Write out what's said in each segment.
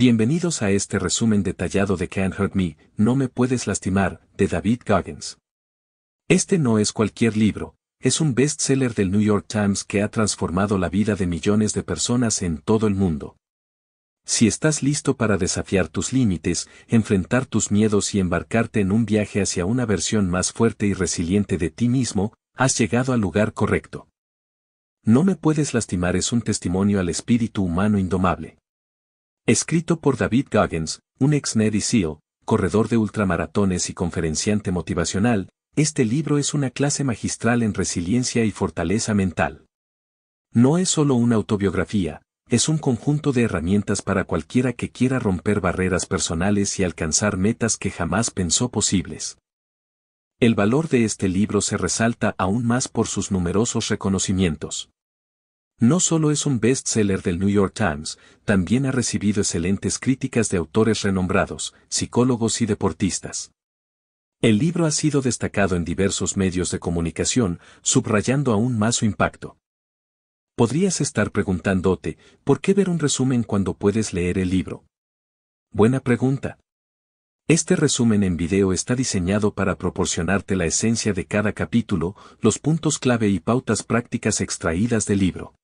Bienvenidos a este resumen detallado de Can't Hurt Me, No Me Puedes Lastimar, de David Goggins. Este no es cualquier libro, es un bestseller del New York Times que ha transformado la vida de millones de personas en todo el mundo. Si estás listo para desafiar tus límites, enfrentar tus miedos y embarcarte en un viaje hacia una versión más fuerte y resiliente de ti mismo, has llegado al lugar correcto. No me puedes lastimar es un testimonio al espíritu humano indomable. Escrito por David Goggins, un ex Navy SEAL, corredor de ultramaratones y conferenciante motivacional, este libro es una clase magistral en resiliencia y fortaleza mental. No es solo una autobiografía, es un conjunto de herramientas para cualquiera que quiera romper barreras personales y alcanzar metas que jamás pensó posibles. El valor de este libro se resalta aún más por sus numerosos reconocimientos. No solo es un bestseller del New York Times, también ha recibido excelentes críticas de autores renombrados, psicólogos y deportistas. El libro ha sido destacado en diversos medios de comunicación, subrayando aún más su impacto. Podrías estar preguntándote, ¿por qué ver un resumen cuando puedes leer el libro? Buena pregunta. Este resumen en video está diseñado para proporcionarte la esencia de cada capítulo, los puntos clave y pautas prácticas extraídas del libro.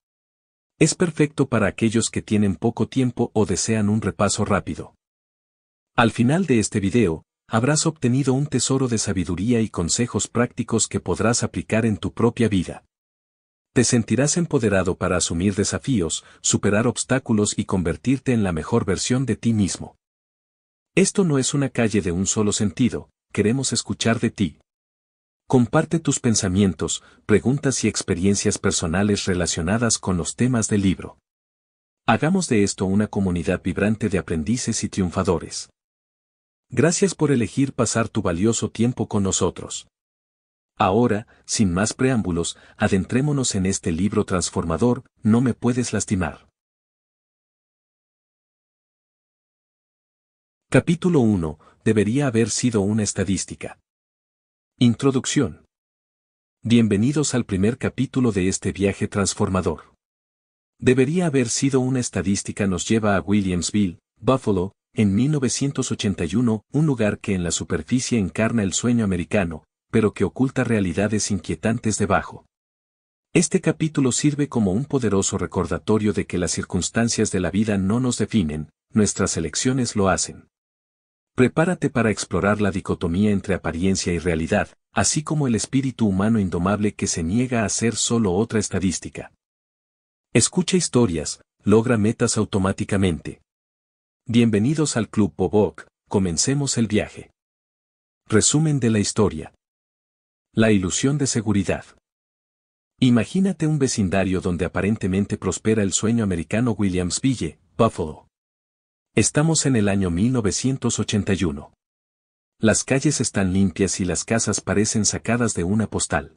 Es perfecto para aquellos que tienen poco tiempo o desean un repaso rápido. Al final de este video, habrás obtenido un tesoro de sabiduría y consejos prácticos que podrás aplicar en tu propia vida. Te sentirás empoderado para asumir desafíos, superar obstáculos y convertirte en la mejor versión de ti mismo. Esto no es una calle de un solo sentido, queremos escuchar de ti. Comparte tus pensamientos, preguntas y experiencias personales relacionadas con los temas del libro. Hagamos de esto una comunidad vibrante de aprendices y triunfadores. Gracias por elegir pasar tu valioso tiempo con nosotros. Ahora, sin más preámbulos, adentrémonos en este libro transformador, No me puedes lastimar. Capítulo 1. Debería haber sido una estadística. Introducción. Bienvenidos al primer capítulo de este viaje transformador. Debería haber sido una estadística nos lleva a Williamsville, Buffalo, en 1981, un lugar que en la superficie encarna el sueño americano, pero que oculta realidades inquietantes debajo. Este capítulo sirve como un poderoso recordatorio de que las circunstancias de la vida no nos definen, nuestras elecciones lo hacen. Prepárate para explorar la dicotomía entre apariencia y realidad, así como el espíritu humano indomable que se niega a ser solo otra estadística. Escucha historias, logra metas automáticamente. Bienvenidos al Club Boboc, comencemos el viaje. Resumen de la historia. La ilusión de seguridad. Imagínate un vecindario donde aparentemente prospera el sueño americano Williamsville, Buffalo. Estamos en el año 1981. Las calles están limpias y las casas parecen sacadas de una postal.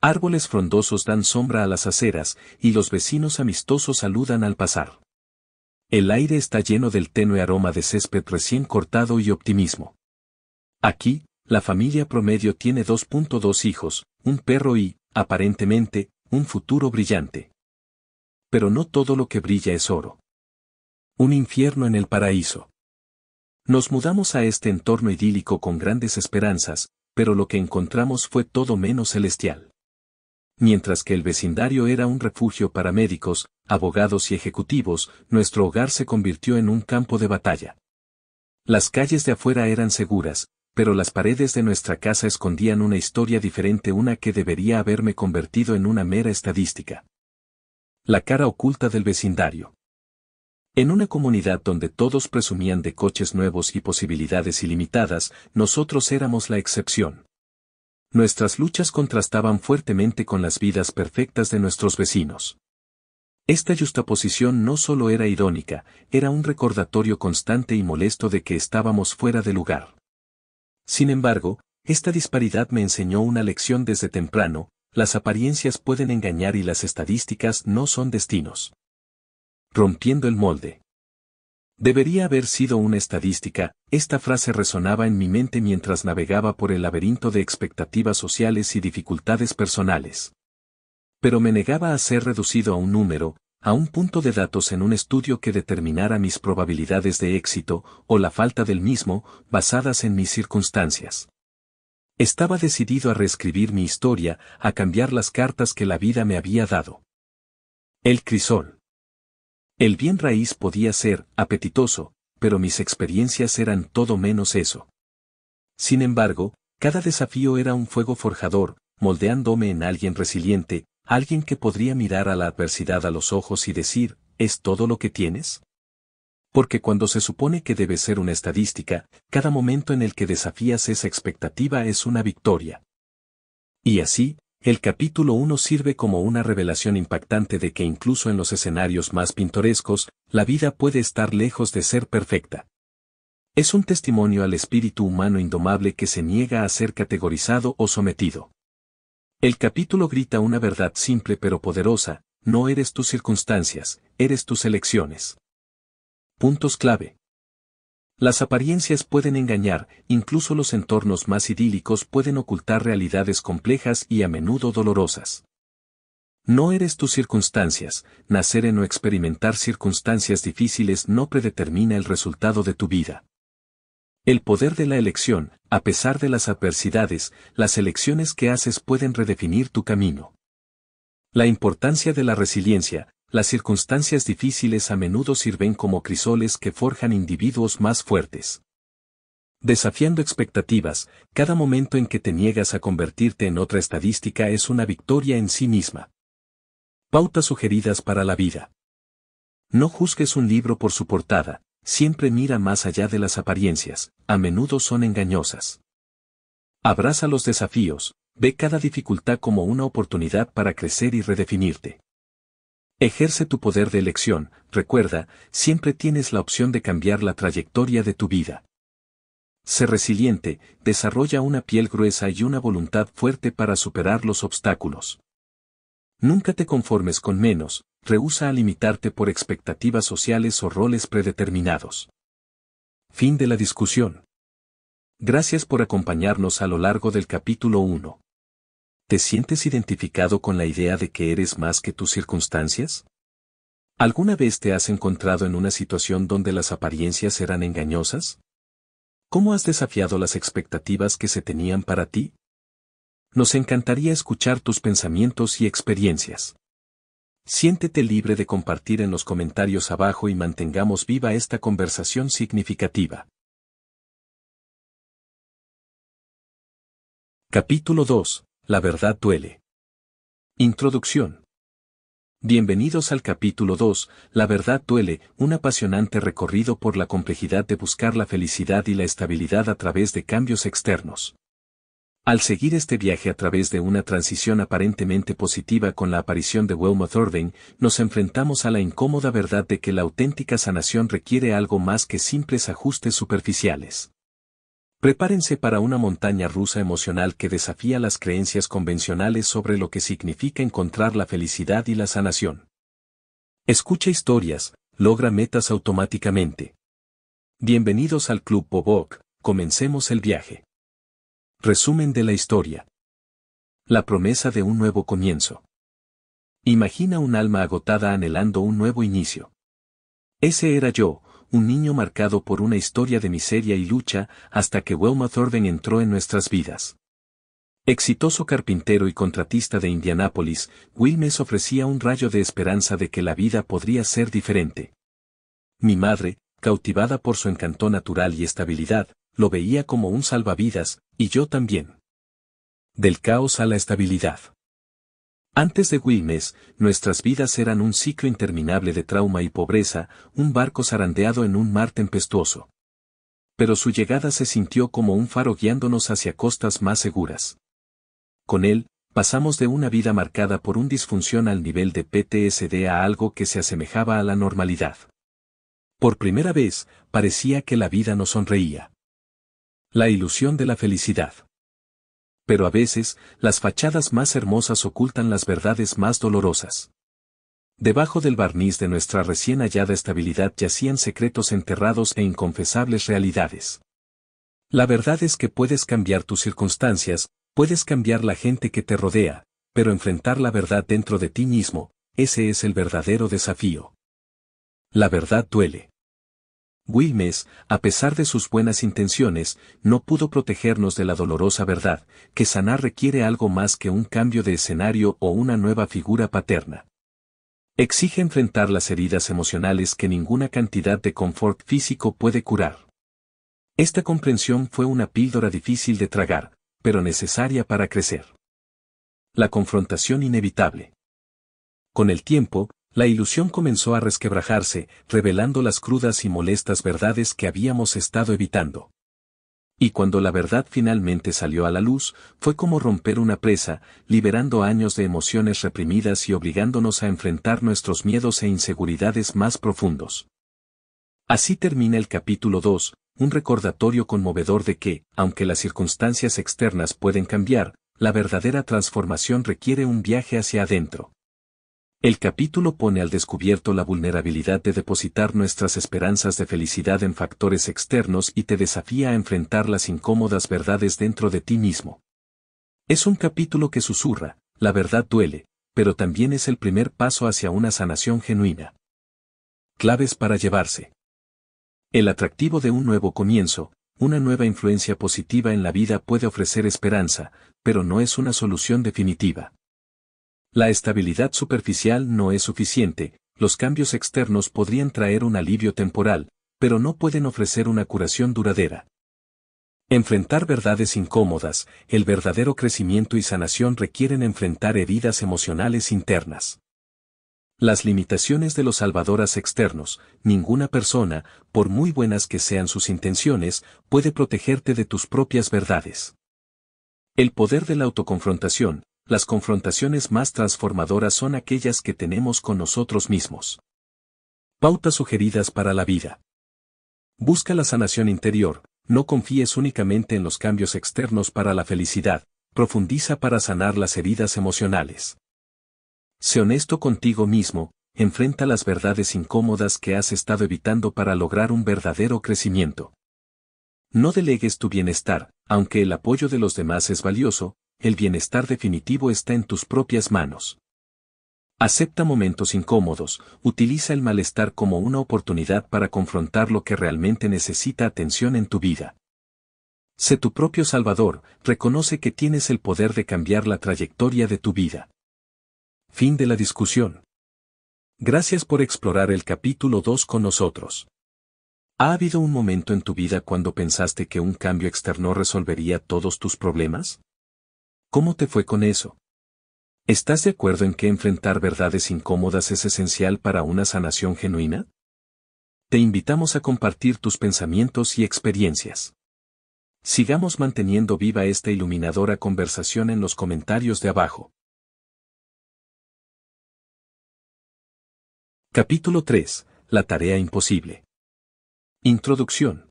Árboles frondosos dan sombra a las aceras y los vecinos amistosos saludan al pasar. El aire está lleno del tenue aroma de césped recién cortado y optimismo. Aquí, la familia promedio tiene 2.2 hijos, un perro y, aparentemente, un futuro brillante. Pero no todo lo que brilla es oro. Un infierno en el paraíso. Nos mudamos a este entorno idílico con grandes esperanzas, pero lo que encontramos fue todo menos celestial. Mientras que el vecindario era un refugio para médicos, abogados y ejecutivos, nuestro hogar se convirtió en un campo de batalla. Las calles de afuera eran seguras, pero las paredes de nuestra casa escondían una historia diferente, una que debería haberme convertido en una mera estadística. La cara oculta del vecindario. En una comunidad donde todos presumían de coches nuevos y posibilidades ilimitadas, nosotros éramos la excepción. Nuestras luchas contrastaban fuertemente con las vidas perfectas de nuestros vecinos. Esta justaposición no solo era irónica, era un recordatorio constante y molesto de que estábamos fuera de lugar. Sin embargo, esta disparidad me enseñó una lección desde temprano, las apariencias pueden engañar y las estadísticas no son destinos. Rompiendo el molde. Debería haber sido una estadística, esta frase resonaba en mi mente mientras navegaba por el laberinto de expectativas sociales y dificultades personales. Pero me negaba a ser reducido a un número, a un punto de datos en un estudio que determinara mis probabilidades de éxito o la falta del mismo, basadas en mis circunstancias. Estaba decidido a reescribir mi historia, a cambiar las cartas que la vida me había dado. El crisol. El bien raíz podía ser apetitoso, pero mis experiencias eran todo menos eso. Sin embargo, cada desafío era un fuego forjador, moldeándome en alguien resiliente, alguien que podría mirar a la adversidad a los ojos y decir, ¿es todo lo que tienes? Porque cuando se supone que debe ser una estadística, cada momento en el que desafías esa expectativa es una victoria. Y así, el capítulo 1 sirve como una revelación impactante de que incluso en los escenarios más pintorescos, la vida puede estar lejos de ser perfecta. Es un testimonio al espíritu humano indomable que se niega a ser categorizado o sometido. El capítulo grita una verdad simple pero poderosa, no eres tus circunstancias, eres tus elecciones. Puntos clave. Las apariencias pueden engañar, incluso los entornos más idílicos pueden ocultar realidades complejas y a menudo dolorosas. No eres tus circunstancias, nacer en o experimentar circunstancias difíciles no predetermina el resultado de tu vida. El poder de la elección, a pesar de las adversidades, las elecciones que haces pueden redefinir tu camino. La importancia de la resiliencia, las circunstancias difíciles a menudo sirven como crisoles que forjan individuos más fuertes. Desafiando expectativas, cada momento en que te niegas a convertirte en otra estadística es una victoria en sí misma. Pautas sugeridas para la vida. No juzgues un libro por su portada, siempre mira más allá de las apariencias, a menudo son engañosas. Abraza los desafíos, ve cada dificultad como una oportunidad para crecer y redefinirte. Ejerce tu poder de elección, recuerda, siempre tienes la opción de cambiar la trayectoria de tu vida. Sé resiliente, desarrolla una piel gruesa y una voluntad fuerte para superar los obstáculos. Nunca te conformes con menos, rehúsa a limitarte por expectativas sociales o roles predeterminados. Fin de la discusión. Gracias por acompañarnos a lo largo del capítulo 1. ¿Te sientes identificado con la idea de que eres más que tus circunstancias? ¿Alguna vez te has encontrado en una situación donde las apariencias eran engañosas? ¿Cómo has desafiado las expectativas que se tenían para ti? Nos encantaría escuchar tus pensamientos y experiencias. Siéntete libre de compartir en los comentarios abajo y mantengamos viva esta conversación significativa. Capítulo 2. La verdad duele. Introducción. Bienvenidos al capítulo 2, La verdad duele, un apasionante recorrido por la complejidad de buscar la felicidad y la estabilidad a través de cambios externos. Al seguir este viaje a través de una transición aparentemente positiva con la aparición de Wilma Thording, nos enfrentamos a la incómoda verdad de que la auténtica sanación requiere algo más que simples ajustes superficiales. Prepárense para una montaña rusa emocional que desafía las creencias convencionales sobre lo que significa encontrar la felicidad y la sanación. Escucha historias, logra metas automáticamente. Bienvenidos al Club Bobok, comencemos el viaje. Resumen de la historia. La promesa de un nuevo comienzo. Imagina un alma agotada anhelando un nuevo inicio. Ese era yo, un niño marcado por una historia de miseria y lucha, hasta que Wilmot Orden entró en nuestras vidas. Exitoso carpintero y contratista de Indianápolis, Wilmes ofrecía un rayo de esperanza de que la vida podría ser diferente. Mi madre, cautivada por su encanto natural y estabilidad, lo veía como un salvavidas, y yo también. Del caos a la estabilidad. Antes de Wilmes, nuestras vidas eran un ciclo interminable de trauma y pobreza, un barco zarandeado en un mar tempestuoso. Pero su llegada se sintió como un faro guiándonos hacia costas más seguras. Con él, pasamos de una vida marcada por un disfunción al nivel de PTSD a algo que se asemejaba a la normalidad. Por primera vez, parecía que la vida nos sonreía. La ilusión de la felicidad pero a veces, las fachadas más hermosas ocultan las verdades más dolorosas. Debajo del barniz de nuestra recién hallada estabilidad yacían secretos enterrados e inconfesables realidades. La verdad es que puedes cambiar tus circunstancias, puedes cambiar la gente que te rodea, pero enfrentar la verdad dentro de ti mismo, ese es el verdadero desafío. La verdad duele. Wilmes, a pesar de sus buenas intenciones, no pudo protegernos de la dolorosa verdad, que sanar requiere algo más que un cambio de escenario o una nueva figura paterna. Exige enfrentar las heridas emocionales que ninguna cantidad de confort físico puede curar. Esta comprensión fue una píldora difícil de tragar, pero necesaria para crecer. La confrontación inevitable. Con el tiempo, la ilusión comenzó a resquebrajarse, revelando las crudas y molestas verdades que habíamos estado evitando. Y cuando la verdad finalmente salió a la luz, fue como romper una presa, liberando años de emociones reprimidas y obligándonos a enfrentar nuestros miedos e inseguridades más profundos. Así termina el capítulo 2, un recordatorio conmovedor de que, aunque las circunstancias externas pueden cambiar, la verdadera transformación requiere un viaje hacia adentro. El capítulo pone al descubierto la vulnerabilidad de depositar nuestras esperanzas de felicidad en factores externos y te desafía a enfrentar las incómodas verdades dentro de ti mismo. Es un capítulo que susurra, la verdad duele, pero también es el primer paso hacia una sanación genuina. Claves para llevarse. El atractivo de un nuevo comienzo, una nueva influencia positiva en la vida puede ofrecer esperanza, pero no es una solución definitiva. La estabilidad superficial no es suficiente, los cambios externos podrían traer un alivio temporal, pero no pueden ofrecer una curación duradera. Enfrentar verdades incómodas, el verdadero crecimiento y sanación requieren enfrentar heridas emocionales internas. Las limitaciones de los salvadoras externos, ninguna persona, por muy buenas que sean sus intenciones, puede protegerte de tus propias verdades. El poder de la autoconfrontación, las confrontaciones más transformadoras son aquellas que tenemos con nosotros mismos. Pautas sugeridas para la vida. Busca la sanación interior, no confíes únicamente en los cambios externos para la felicidad, profundiza para sanar las heridas emocionales. Sé honesto contigo mismo, enfrenta las verdades incómodas que has estado evitando para lograr un verdadero crecimiento. No delegues tu bienestar, aunque el apoyo de los demás es valioso, el bienestar definitivo está en tus propias manos. Acepta momentos incómodos, utiliza el malestar como una oportunidad para confrontar lo que realmente necesita atención en tu vida. Sé tu propio salvador, reconoce que tienes el poder de cambiar la trayectoria de tu vida. Fin de la discusión. Gracias por explorar el capítulo 2 con nosotros. ¿Ha habido un momento en tu vida cuando pensaste que un cambio externo resolvería todos tus problemas? ¿Cómo te fue con eso? ¿Estás de acuerdo en que enfrentar verdades incómodas es esencial para una sanación genuina? Te invitamos a compartir tus pensamientos y experiencias. Sigamos manteniendo viva esta iluminadora conversación en los comentarios de abajo. Capítulo 3. La tarea imposible. Introducción.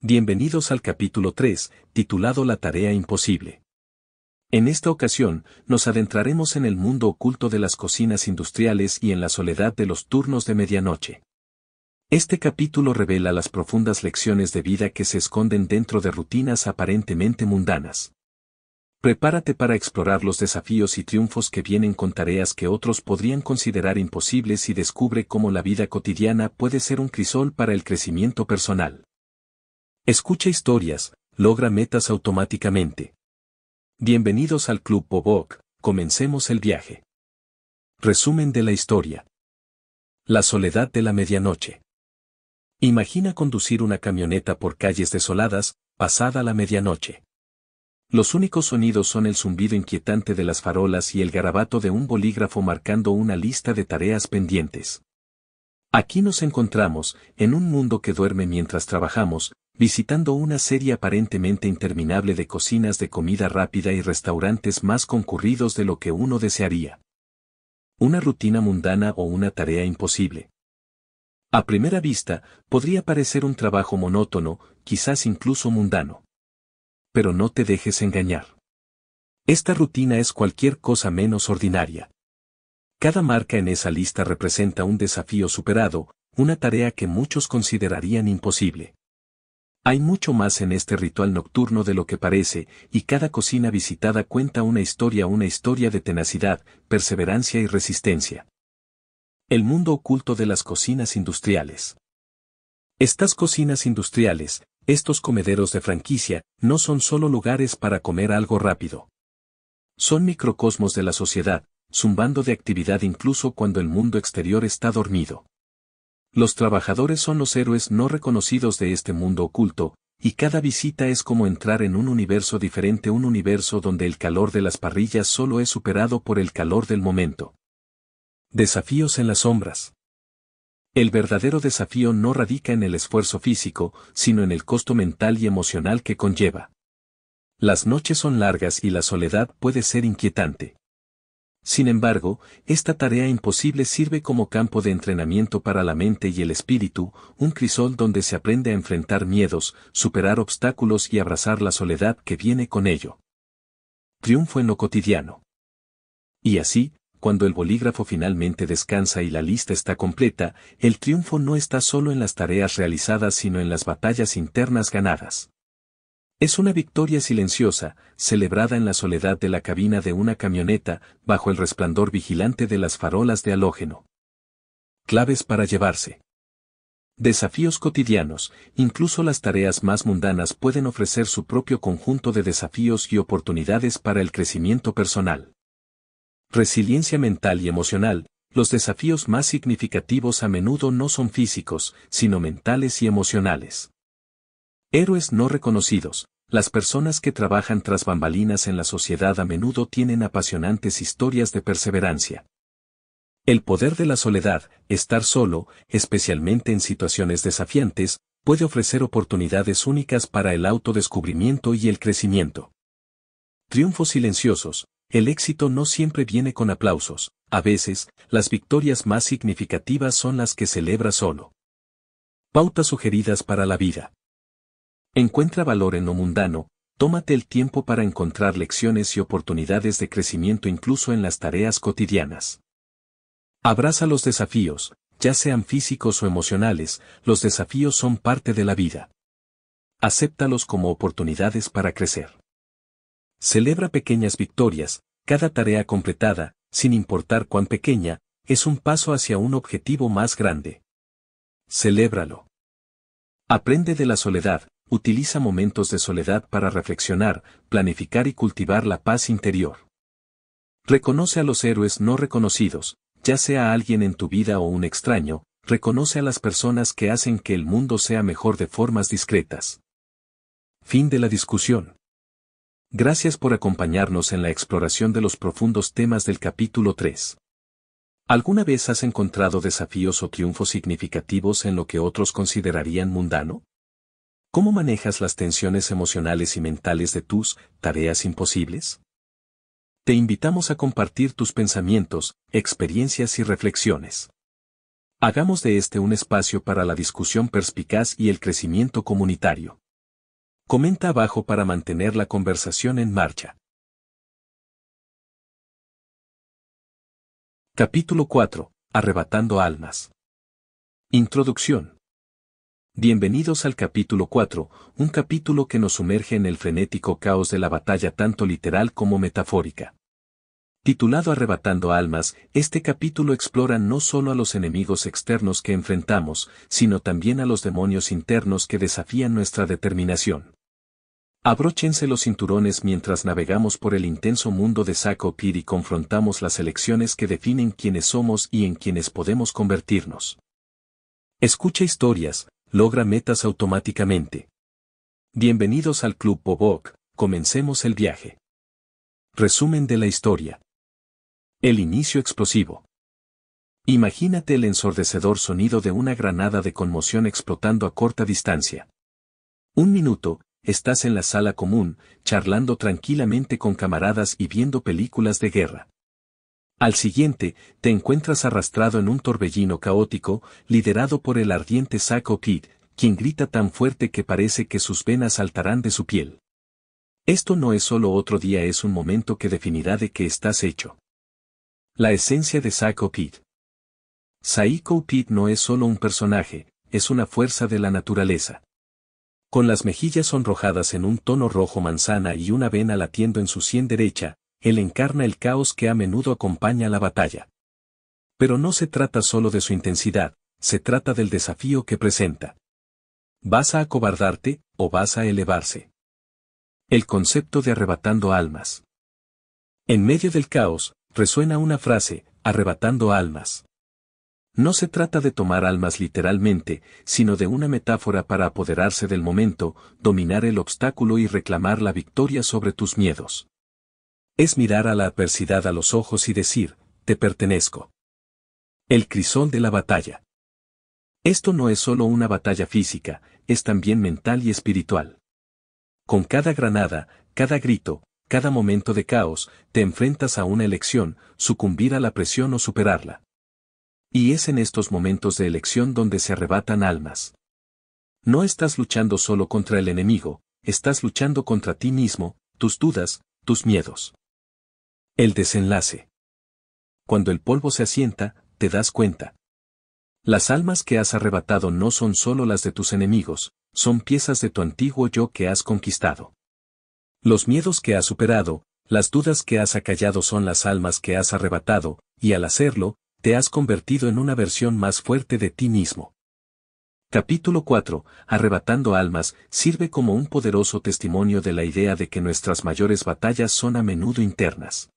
Bienvenidos al capítulo 3, titulado La tarea imposible. En esta ocasión, nos adentraremos en el mundo oculto de las cocinas industriales y en la soledad de los turnos de medianoche. Este capítulo revela las profundas lecciones de vida que se esconden dentro de rutinas aparentemente mundanas. Prepárate para explorar los desafíos y triunfos que vienen con tareas que otros podrían considerar imposibles y descubre cómo la vida cotidiana puede ser un crisol para el crecimiento personal. Escucha historias, logra metas automáticamente Bienvenidos al Club Bobok, comencemos el viaje. Resumen de la historia. La soledad de la medianoche. Imagina conducir una camioneta por calles desoladas, pasada la medianoche. Los únicos sonidos son el zumbido inquietante de las farolas y el garabato de un bolígrafo marcando una lista de tareas pendientes. Aquí nos encontramos, en un mundo que duerme mientras trabajamos, visitando una serie aparentemente interminable de cocinas de comida rápida y restaurantes más concurridos de lo que uno desearía. Una rutina mundana o una tarea imposible. A primera vista, podría parecer un trabajo monótono, quizás incluso mundano. Pero no te dejes engañar. Esta rutina es cualquier cosa menos ordinaria. Cada marca en esa lista representa un desafío superado, una tarea que muchos considerarían imposible. Hay mucho más en este ritual nocturno de lo que parece, y cada cocina visitada cuenta una historia, una historia de tenacidad, perseverancia y resistencia. El mundo oculto de las cocinas industriales. Estas cocinas industriales, estos comederos de franquicia, no son solo lugares para comer algo rápido. Son microcosmos de la sociedad, zumbando de actividad incluso cuando el mundo exterior está dormido. Los trabajadores son los héroes no reconocidos de este mundo oculto, y cada visita es como entrar en un universo diferente, un universo donde el calor de las parrillas solo es superado por el calor del momento. Desafíos en las sombras. El verdadero desafío no radica en el esfuerzo físico, sino en el costo mental y emocional que conlleva. Las noches son largas y la soledad puede ser inquietante. Sin embargo, esta tarea imposible sirve como campo de entrenamiento para la mente y el espíritu, un crisol donde se aprende a enfrentar miedos, superar obstáculos y abrazar la soledad que viene con ello. Triunfo en lo cotidiano. Y así, cuando el bolígrafo finalmente descansa y la lista está completa, el triunfo no está solo en las tareas realizadas sino en las batallas internas ganadas. Es una victoria silenciosa, celebrada en la soledad de la cabina de una camioneta, bajo el resplandor vigilante de las farolas de halógeno. Claves para llevarse. Desafíos cotidianos, incluso las tareas más mundanas pueden ofrecer su propio conjunto de desafíos y oportunidades para el crecimiento personal. Resiliencia mental y emocional, los desafíos más significativos a menudo no son físicos, sino mentales y emocionales. Héroes no reconocidos. Las personas que trabajan tras bambalinas en la sociedad a menudo tienen apasionantes historias de perseverancia. El poder de la soledad, estar solo, especialmente en situaciones desafiantes, puede ofrecer oportunidades únicas para el autodescubrimiento y el crecimiento. Triunfos silenciosos. El éxito no siempre viene con aplausos, a veces, las victorias más significativas son las que celebra solo. Pautas sugeridas para la vida. Encuentra valor en lo mundano, tómate el tiempo para encontrar lecciones y oportunidades de crecimiento incluso en las tareas cotidianas. Abraza los desafíos, ya sean físicos o emocionales, los desafíos son parte de la vida. Acéptalos como oportunidades para crecer. Celebra pequeñas victorias, cada tarea completada, sin importar cuán pequeña, es un paso hacia un objetivo más grande. Celébralo. Aprende de la soledad, utiliza momentos de soledad para reflexionar, planificar y cultivar la paz interior. Reconoce a los héroes no reconocidos, ya sea alguien en tu vida o un extraño, reconoce a las personas que hacen que el mundo sea mejor de formas discretas. Fin de la discusión. Gracias por acompañarnos en la exploración de los profundos temas del capítulo 3. ¿Alguna vez has encontrado desafíos o triunfos significativos en lo que otros considerarían mundano? ¿Cómo manejas las tensiones emocionales y mentales de tus tareas imposibles? Te invitamos a compartir tus pensamientos, experiencias y reflexiones. Hagamos de este un espacio para la discusión perspicaz y el crecimiento comunitario. Comenta abajo para mantener la conversación en marcha. Capítulo 4. Arrebatando almas. Introducción. Bienvenidos al capítulo 4, un capítulo que nos sumerge en el frenético caos de la batalla tanto literal como metafórica. Titulado Arrebatando Almas, este capítulo explora no solo a los enemigos externos que enfrentamos, sino también a los demonios internos que desafían nuestra determinación. Abróchense los cinturones mientras navegamos por el intenso mundo de Saco y confrontamos las elecciones que definen quiénes somos y en quienes podemos convertirnos. Escucha historias, logra metas automáticamente. Bienvenidos al Club Bobok, comencemos el viaje. Resumen de la historia. El inicio explosivo. Imagínate el ensordecedor sonido de una granada de conmoción explotando a corta distancia. Un minuto, estás en la sala común, charlando tranquilamente con camaradas y viendo películas de guerra. Al siguiente, te encuentras arrastrado en un torbellino caótico, liderado por el ardiente Saco Pit, quien grita tan fuerte que parece que sus venas saltarán de su piel. Esto no es solo otro día, es un momento que definirá de qué estás hecho. La esencia de Saco Pit. Saiko Pit no es solo un personaje, es una fuerza de la naturaleza. Con las mejillas sonrojadas en un tono rojo manzana y una vena latiendo en su cien derecha, él encarna el caos que a menudo acompaña la batalla. Pero no se trata solo de su intensidad, se trata del desafío que presenta. ¿Vas a acobardarte o vas a elevarse? El concepto de arrebatando almas. En medio del caos, resuena una frase, arrebatando almas. No se trata de tomar almas literalmente, sino de una metáfora para apoderarse del momento, dominar el obstáculo y reclamar la victoria sobre tus miedos es mirar a la adversidad a los ojos y decir, te pertenezco. El crisol de la batalla. Esto no es solo una batalla física, es también mental y espiritual. Con cada granada, cada grito, cada momento de caos, te enfrentas a una elección, sucumbir a la presión o superarla. Y es en estos momentos de elección donde se arrebatan almas. No estás luchando solo contra el enemigo, estás luchando contra ti mismo, tus dudas, tus miedos. El desenlace. Cuando el polvo se asienta, te das cuenta. Las almas que has arrebatado no son solo las de tus enemigos, son piezas de tu antiguo yo que has conquistado. Los miedos que has superado, las dudas que has acallado son las almas que has arrebatado, y al hacerlo, te has convertido en una versión más fuerte de ti mismo. Capítulo 4. Arrebatando almas sirve como un poderoso testimonio de la idea de que nuestras mayores batallas son a menudo internas.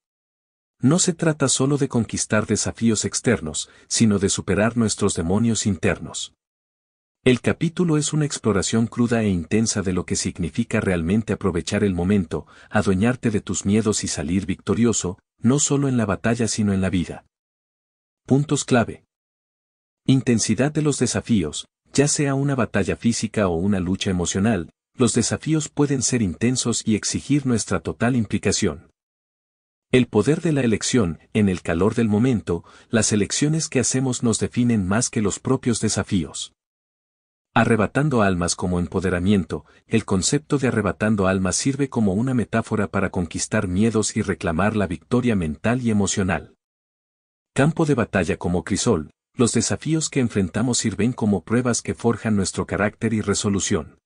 No se trata solo de conquistar desafíos externos, sino de superar nuestros demonios internos. El capítulo es una exploración cruda e intensa de lo que significa realmente aprovechar el momento, adueñarte de tus miedos y salir victorioso, no solo en la batalla sino en la vida. Puntos clave. Intensidad de los desafíos, ya sea una batalla física o una lucha emocional, los desafíos pueden ser intensos y exigir nuestra total implicación. El poder de la elección, en el calor del momento, las elecciones que hacemos nos definen más que los propios desafíos. Arrebatando almas como empoderamiento, el concepto de arrebatando almas sirve como una metáfora para conquistar miedos y reclamar la victoria mental y emocional. Campo de batalla como crisol, los desafíos que enfrentamos sirven como pruebas que forjan nuestro carácter y resolución.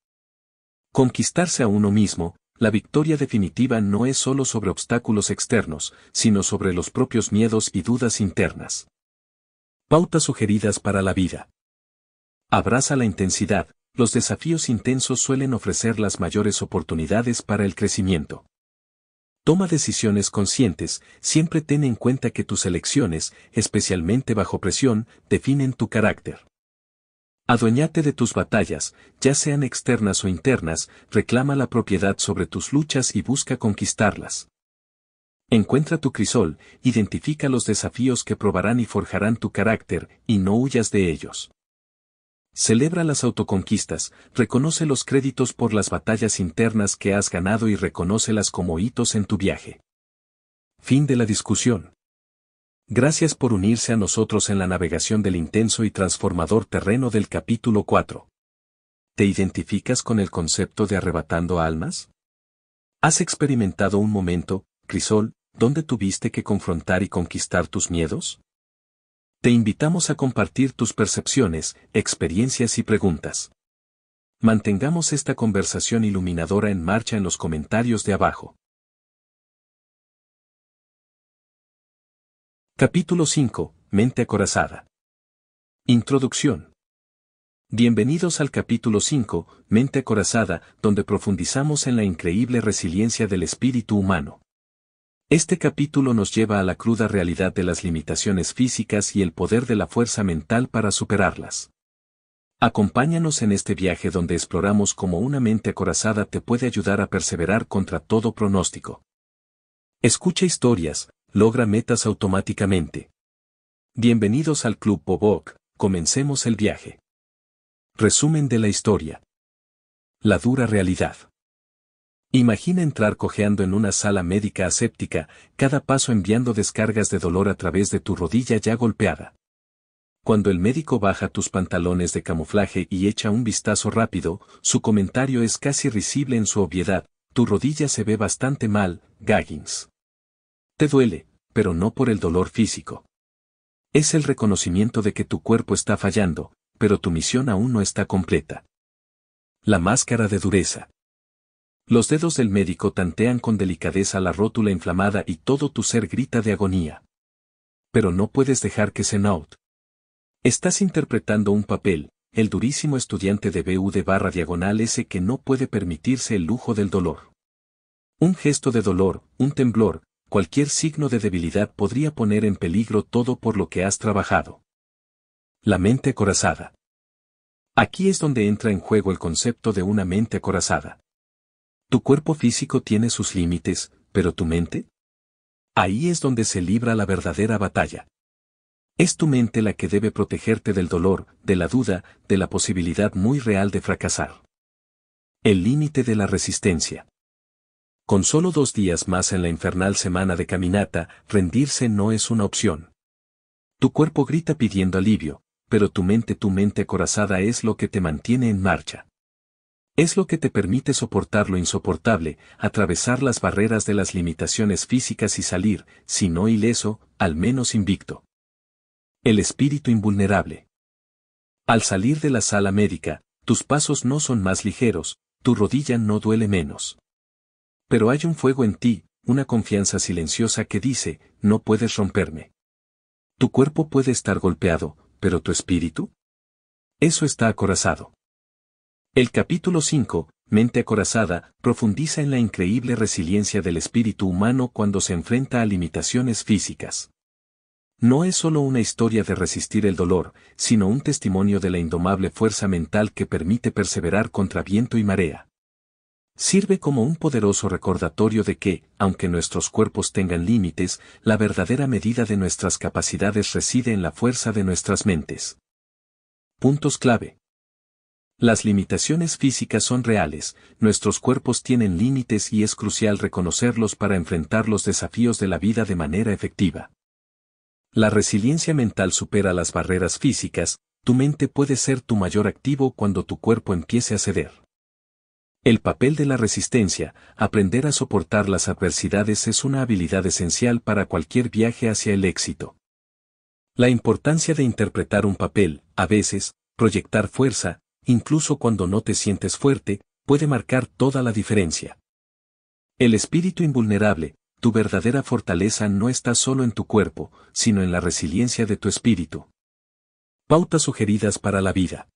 Conquistarse a uno mismo, la victoria definitiva no es solo sobre obstáculos externos, sino sobre los propios miedos y dudas internas. Pautas sugeridas para la vida. Abraza la intensidad, los desafíos intensos suelen ofrecer las mayores oportunidades para el crecimiento. Toma decisiones conscientes, siempre ten en cuenta que tus elecciones, especialmente bajo presión, definen tu carácter. Adueñate de tus batallas, ya sean externas o internas, reclama la propiedad sobre tus luchas y busca conquistarlas. Encuentra tu crisol, identifica los desafíos que probarán y forjarán tu carácter, y no huyas de ellos. Celebra las autoconquistas, reconoce los créditos por las batallas internas que has ganado y reconócelas como hitos en tu viaje. Fin de la discusión. Gracias por unirse a nosotros en la navegación del intenso y transformador terreno del capítulo 4. ¿Te identificas con el concepto de arrebatando almas? ¿Has experimentado un momento, Crisol, donde tuviste que confrontar y conquistar tus miedos? Te invitamos a compartir tus percepciones, experiencias y preguntas. Mantengamos esta conversación iluminadora en marcha en los comentarios de abajo. Capítulo 5. Mente acorazada. Introducción. Bienvenidos al capítulo 5, Mente acorazada, donde profundizamos en la increíble resiliencia del espíritu humano. Este capítulo nos lleva a la cruda realidad de las limitaciones físicas y el poder de la fuerza mental para superarlas. Acompáñanos en este viaje donde exploramos cómo una mente acorazada te puede ayudar a perseverar contra todo pronóstico. Escucha historias, logra metas automáticamente. Bienvenidos al Club Bobok, comencemos el viaje. Resumen de la historia. La dura realidad. Imagina entrar cojeando en una sala médica aséptica, cada paso enviando descargas de dolor a través de tu rodilla ya golpeada. Cuando el médico baja tus pantalones de camuflaje y echa un vistazo rápido, su comentario es casi risible en su obviedad, tu rodilla se ve bastante mal, Gaggins. Te duele, pero no por el dolor físico. Es el reconocimiento de que tu cuerpo está fallando, pero tu misión aún no está completa. La máscara de dureza. Los dedos del médico tantean con delicadeza la rótula inflamada y todo tu ser grita de agonía. Pero no puedes dejar que se note. Estás interpretando un papel, el durísimo estudiante de BU de barra diagonal ese que no puede permitirse el lujo del dolor. Un gesto de dolor, un temblor, cualquier signo de debilidad podría poner en peligro todo por lo que has trabajado. La mente acorazada. Aquí es donde entra en juego el concepto de una mente acorazada. Tu cuerpo físico tiene sus límites, pero tu mente? Ahí es donde se libra la verdadera batalla. Es tu mente la que debe protegerte del dolor, de la duda, de la posibilidad muy real de fracasar. El límite de la resistencia. Con solo dos días más en la infernal semana de caminata, rendirse no es una opción. Tu cuerpo grita pidiendo alivio, pero tu mente, tu mente acorazada es lo que te mantiene en marcha. Es lo que te permite soportar lo insoportable, atravesar las barreras de las limitaciones físicas y salir, si no ileso, al menos invicto. El espíritu invulnerable. Al salir de la sala médica, tus pasos no son más ligeros, tu rodilla no duele menos. Pero hay un fuego en ti, una confianza silenciosa que dice, no puedes romperme. Tu cuerpo puede estar golpeado, pero tu espíritu? Eso está acorazado. El capítulo 5, Mente acorazada, profundiza en la increíble resiliencia del espíritu humano cuando se enfrenta a limitaciones físicas. No es solo una historia de resistir el dolor, sino un testimonio de la indomable fuerza mental que permite perseverar contra viento y marea. Sirve como un poderoso recordatorio de que, aunque nuestros cuerpos tengan límites, la verdadera medida de nuestras capacidades reside en la fuerza de nuestras mentes. Puntos clave. Las limitaciones físicas son reales, nuestros cuerpos tienen límites y es crucial reconocerlos para enfrentar los desafíos de la vida de manera efectiva. La resiliencia mental supera las barreras físicas, tu mente puede ser tu mayor activo cuando tu cuerpo empiece a ceder. El papel de la resistencia, aprender a soportar las adversidades es una habilidad esencial para cualquier viaje hacia el éxito. La importancia de interpretar un papel, a veces, proyectar fuerza, incluso cuando no te sientes fuerte, puede marcar toda la diferencia. El espíritu invulnerable, tu verdadera fortaleza no está solo en tu cuerpo, sino en la resiliencia de tu espíritu. Pautas sugeridas para la vida.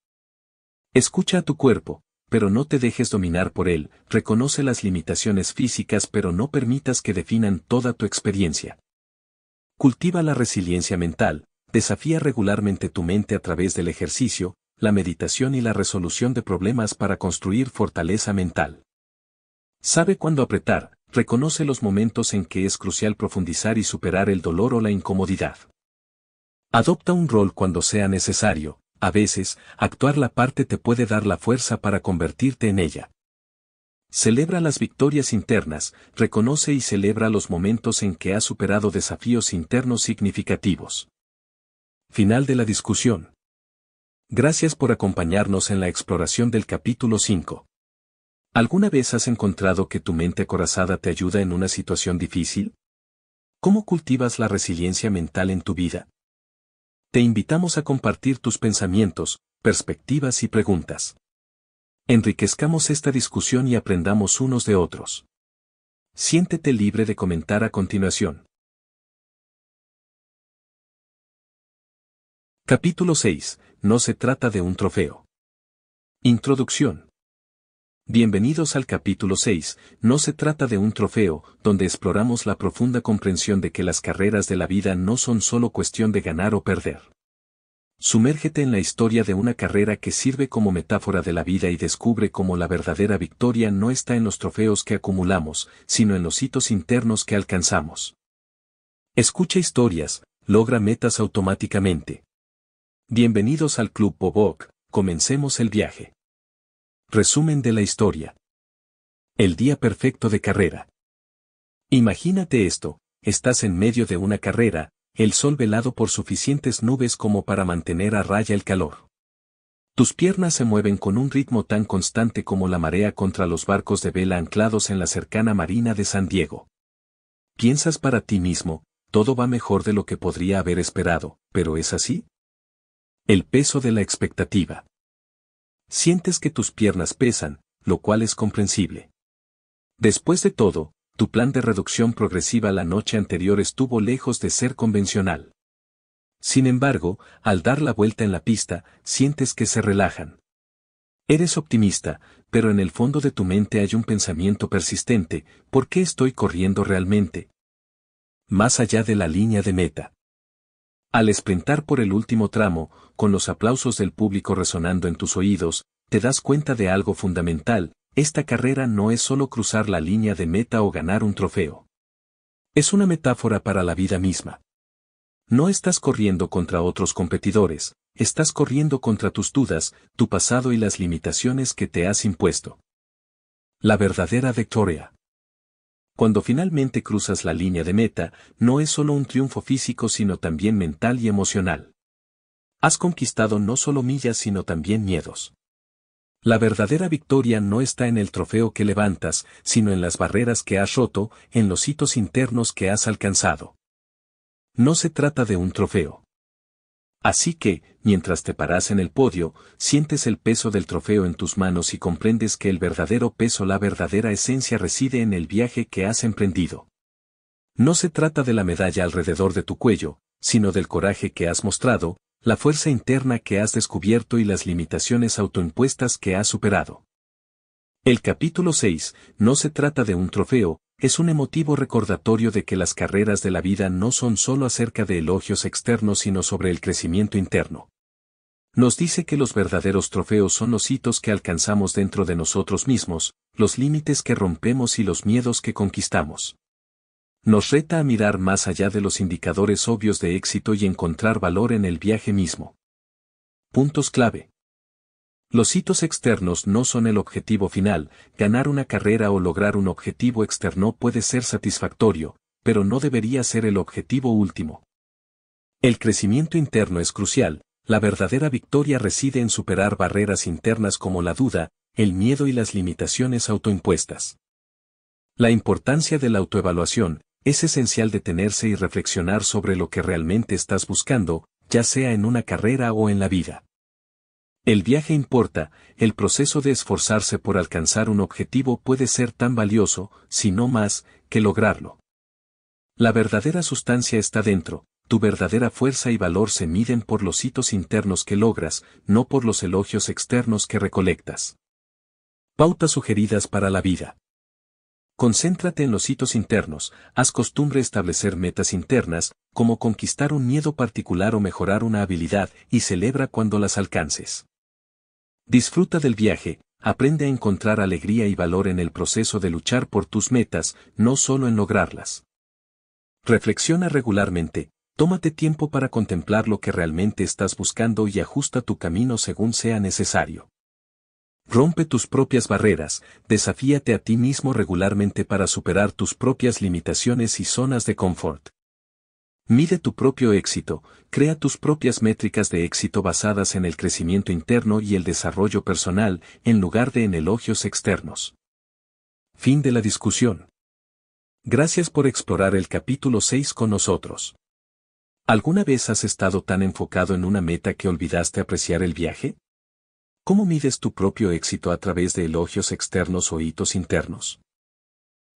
Escucha a tu cuerpo, pero no te dejes dominar por él, reconoce las limitaciones físicas pero no permitas que definan toda tu experiencia. Cultiva la resiliencia mental, desafía regularmente tu mente a través del ejercicio, la meditación y la resolución de problemas para construir fortaleza mental. Sabe cuándo apretar, reconoce los momentos en que es crucial profundizar y superar el dolor o la incomodidad. Adopta un rol cuando sea necesario, a veces, actuar la parte te puede dar la fuerza para convertirte en ella. Celebra las victorias internas, reconoce y celebra los momentos en que has superado desafíos internos significativos. Final de la discusión. Gracias por acompañarnos en la exploración del capítulo 5. ¿Alguna vez has encontrado que tu mente acorazada te ayuda en una situación difícil? ¿Cómo cultivas la resiliencia mental en tu vida? te invitamos a compartir tus pensamientos, perspectivas y preguntas. Enriquezcamos esta discusión y aprendamos unos de otros. Siéntete libre de comentar a continuación. Capítulo 6. No se trata de un trofeo. Introducción. Bienvenidos al capítulo 6, no se trata de un trofeo, donde exploramos la profunda comprensión de que las carreras de la vida no son solo cuestión de ganar o perder. Sumérgete en la historia de una carrera que sirve como metáfora de la vida y descubre cómo la verdadera victoria no está en los trofeos que acumulamos, sino en los hitos internos que alcanzamos. Escucha historias, logra metas automáticamente. Bienvenidos al Club Boboc, comencemos el viaje. Resumen de la historia. El día perfecto de carrera. Imagínate esto, estás en medio de una carrera, el sol velado por suficientes nubes como para mantener a raya el calor. Tus piernas se mueven con un ritmo tan constante como la marea contra los barcos de vela anclados en la cercana marina de San Diego. Piensas para ti mismo, todo va mejor de lo que podría haber esperado, pero ¿es así? El peso de la expectativa. Sientes que tus piernas pesan, lo cual es comprensible. Después de todo, tu plan de reducción progresiva la noche anterior estuvo lejos de ser convencional. Sin embargo, al dar la vuelta en la pista, sientes que se relajan. Eres optimista, pero en el fondo de tu mente hay un pensamiento persistente, ¿por qué estoy corriendo realmente? Más allá de la línea de meta. Al sprintar por el último tramo, con los aplausos del público resonando en tus oídos, te das cuenta de algo fundamental, esta carrera no es solo cruzar la línea de meta o ganar un trofeo. Es una metáfora para la vida misma. No estás corriendo contra otros competidores, estás corriendo contra tus dudas, tu pasado y las limitaciones que te has impuesto. La verdadera victoria. Cuando finalmente cruzas la línea de meta, no es solo un triunfo físico sino también mental y emocional. Has conquistado no solo millas sino también miedos. La verdadera victoria no está en el trofeo que levantas, sino en las barreras que has roto, en los hitos internos que has alcanzado. No se trata de un trofeo. Así que, mientras te paras en el podio, sientes el peso del trofeo en tus manos y comprendes que el verdadero peso, la verdadera esencia reside en el viaje que has emprendido. No se trata de la medalla alrededor de tu cuello, sino del coraje que has mostrado, la fuerza interna que has descubierto y las limitaciones autoimpuestas que has superado. El capítulo 6 no se trata de un trofeo, es un emotivo recordatorio de que las carreras de la vida no son solo acerca de elogios externos sino sobre el crecimiento interno. Nos dice que los verdaderos trofeos son los hitos que alcanzamos dentro de nosotros mismos, los límites que rompemos y los miedos que conquistamos nos reta a mirar más allá de los indicadores obvios de éxito y encontrar valor en el viaje mismo. Puntos clave. Los hitos externos no son el objetivo final, ganar una carrera o lograr un objetivo externo puede ser satisfactorio, pero no debería ser el objetivo último. El crecimiento interno es crucial, la verdadera victoria reside en superar barreras internas como la duda, el miedo y las limitaciones autoimpuestas. La importancia de la autoevaluación, es esencial detenerse y reflexionar sobre lo que realmente estás buscando, ya sea en una carrera o en la vida. El viaje importa, el proceso de esforzarse por alcanzar un objetivo puede ser tan valioso, si no más, que lograrlo. La verdadera sustancia está dentro, tu verdadera fuerza y valor se miden por los hitos internos que logras, no por los elogios externos que recolectas. Pautas sugeridas para la vida. Concéntrate en los hitos internos, haz costumbre establecer metas internas, como conquistar un miedo particular o mejorar una habilidad, y celebra cuando las alcances. Disfruta del viaje, aprende a encontrar alegría y valor en el proceso de luchar por tus metas, no solo en lograrlas. Reflexiona regularmente, tómate tiempo para contemplar lo que realmente estás buscando y ajusta tu camino según sea necesario. Rompe tus propias barreras, desafíate a ti mismo regularmente para superar tus propias limitaciones y zonas de confort. Mide tu propio éxito, crea tus propias métricas de éxito basadas en el crecimiento interno y el desarrollo personal, en lugar de en elogios externos. Fin de la discusión. Gracias por explorar el capítulo 6 con nosotros. ¿Alguna vez has estado tan enfocado en una meta que olvidaste apreciar el viaje? ¿Cómo mides tu propio éxito a través de elogios externos o hitos internos?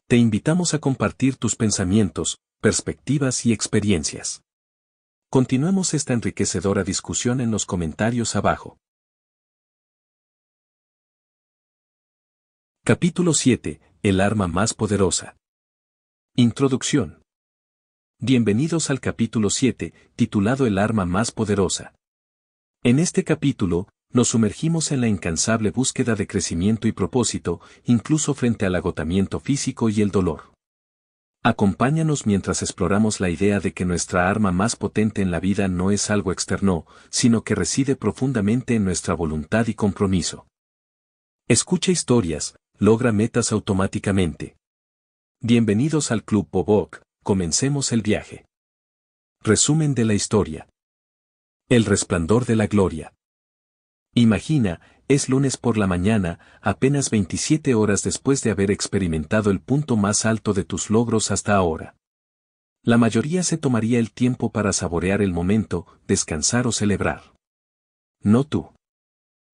Te invitamos a compartir tus pensamientos, perspectivas y experiencias. Continuemos esta enriquecedora discusión en los comentarios abajo. Capítulo 7. El arma más poderosa. Introducción. Bienvenidos al capítulo 7, titulado El arma más poderosa. En este capítulo, nos sumergimos en la incansable búsqueda de crecimiento y propósito, incluso frente al agotamiento físico y el dolor. Acompáñanos mientras exploramos la idea de que nuestra arma más potente en la vida no es algo externo, sino que reside profundamente en nuestra voluntad y compromiso. Escucha historias, logra metas automáticamente. Bienvenidos al Club Bobok, comencemos el viaje. Resumen de la historia. El resplandor de la gloria. Imagina, es lunes por la mañana, apenas 27 horas después de haber experimentado el punto más alto de tus logros hasta ahora. La mayoría se tomaría el tiempo para saborear el momento, descansar o celebrar. No tú.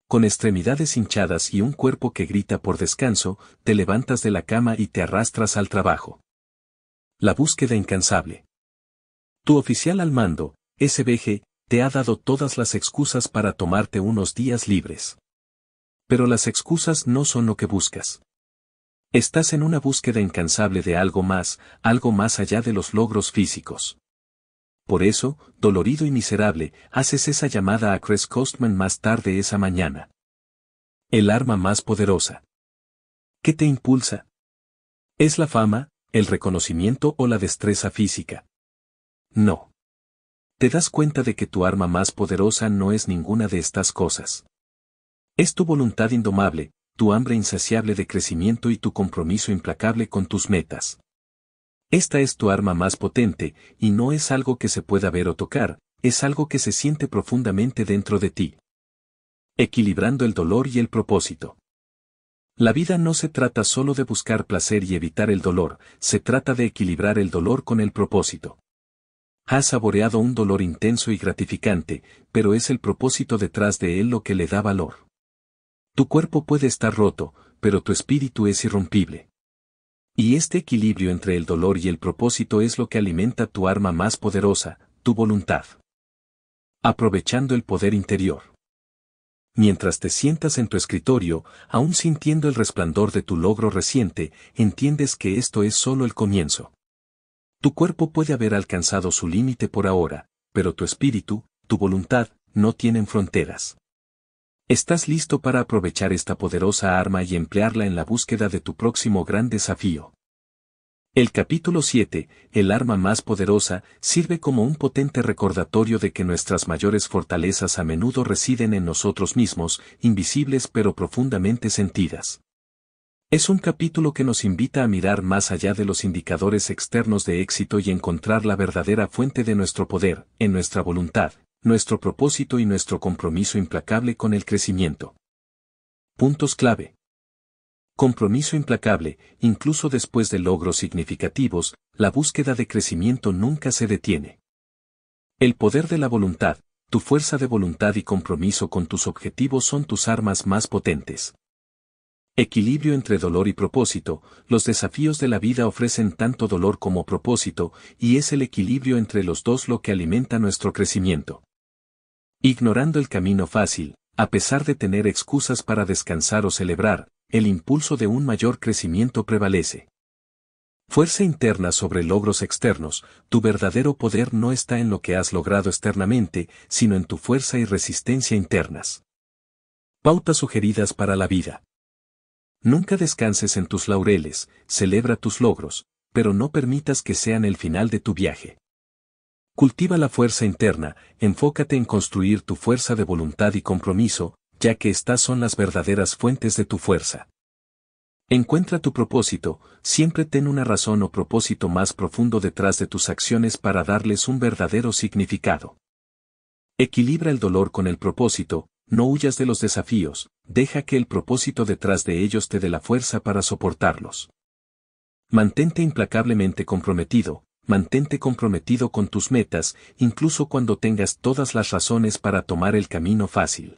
Con extremidades hinchadas y un cuerpo que grita por descanso, te levantas de la cama y te arrastras al trabajo. La búsqueda incansable. Tu oficial al mando, SBG, te ha dado todas las excusas para tomarte unos días libres. Pero las excusas no son lo que buscas. Estás en una búsqueda incansable de algo más, algo más allá de los logros físicos. Por eso, dolorido y miserable, haces esa llamada a Chris Costman más tarde esa mañana. El arma más poderosa. ¿Qué te impulsa? ¿Es la fama, el reconocimiento o la destreza física? No te das cuenta de que tu arma más poderosa no es ninguna de estas cosas. Es tu voluntad indomable, tu hambre insaciable de crecimiento y tu compromiso implacable con tus metas. Esta es tu arma más potente, y no es algo que se pueda ver o tocar, es algo que se siente profundamente dentro de ti. Equilibrando el dolor y el propósito. La vida no se trata solo de buscar placer y evitar el dolor, se trata de equilibrar el dolor con el propósito. Ha saboreado un dolor intenso y gratificante, pero es el propósito detrás de él lo que le da valor. Tu cuerpo puede estar roto, pero tu espíritu es irrompible. Y este equilibrio entre el dolor y el propósito es lo que alimenta tu arma más poderosa, tu voluntad. Aprovechando el poder interior. Mientras te sientas en tu escritorio, aún sintiendo el resplandor de tu logro reciente, entiendes que esto es solo el comienzo. Tu cuerpo puede haber alcanzado su límite por ahora, pero tu espíritu, tu voluntad, no tienen fronteras. Estás listo para aprovechar esta poderosa arma y emplearla en la búsqueda de tu próximo gran desafío. El capítulo 7, el arma más poderosa, sirve como un potente recordatorio de que nuestras mayores fortalezas a menudo residen en nosotros mismos, invisibles pero profundamente sentidas. Es un capítulo que nos invita a mirar más allá de los indicadores externos de éxito y encontrar la verdadera fuente de nuestro poder, en nuestra voluntad, nuestro propósito y nuestro compromiso implacable con el crecimiento. Puntos clave. Compromiso implacable, incluso después de logros significativos, la búsqueda de crecimiento nunca se detiene. El poder de la voluntad, tu fuerza de voluntad y compromiso con tus objetivos son tus armas más potentes. Equilibrio entre dolor y propósito, los desafíos de la vida ofrecen tanto dolor como propósito, y es el equilibrio entre los dos lo que alimenta nuestro crecimiento. Ignorando el camino fácil, a pesar de tener excusas para descansar o celebrar, el impulso de un mayor crecimiento prevalece. Fuerza interna sobre logros externos, tu verdadero poder no está en lo que has logrado externamente, sino en tu fuerza y resistencia internas. Pautas sugeridas para la vida. Nunca descanses en tus laureles, celebra tus logros, pero no permitas que sean el final de tu viaje. Cultiva la fuerza interna, enfócate en construir tu fuerza de voluntad y compromiso, ya que estas son las verdaderas fuentes de tu fuerza. Encuentra tu propósito, siempre ten una razón o propósito más profundo detrás de tus acciones para darles un verdadero significado. Equilibra el dolor con el propósito, no huyas de los desafíos, deja que el propósito detrás de ellos te dé la fuerza para soportarlos. Mantente implacablemente comprometido, mantente comprometido con tus metas, incluso cuando tengas todas las razones para tomar el camino fácil.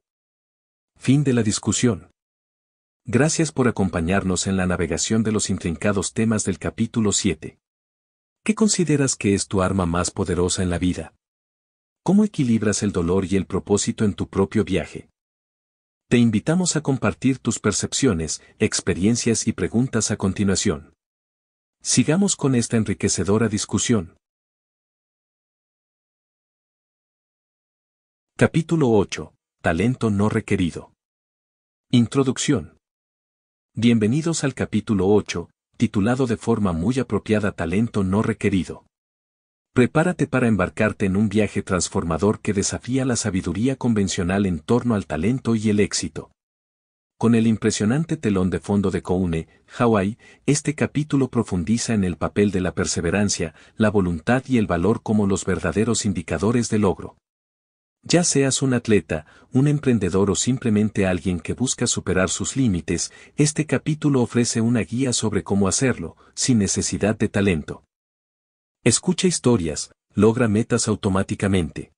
Fin de la discusión. Gracias por acompañarnos en la navegación de los intrincados temas del capítulo 7. ¿Qué consideras que es tu arma más poderosa en la vida? ¿Cómo equilibras el dolor y el propósito en tu propio viaje? Te invitamos a compartir tus percepciones, experiencias y preguntas a continuación. Sigamos con esta enriquecedora discusión. Capítulo 8. Talento no requerido. Introducción. Bienvenidos al capítulo 8, titulado de forma muy apropiada Talento no requerido. Prepárate para embarcarte en un viaje transformador que desafía la sabiduría convencional en torno al talento y el éxito. Con el impresionante telón de fondo de Koune, Hawaii, este capítulo profundiza en el papel de la perseverancia, la voluntad y el valor como los verdaderos indicadores de logro. Ya seas un atleta, un emprendedor o simplemente alguien que busca superar sus límites, este capítulo ofrece una guía sobre cómo hacerlo, sin necesidad de talento. Escucha historias, logra metas automáticamente.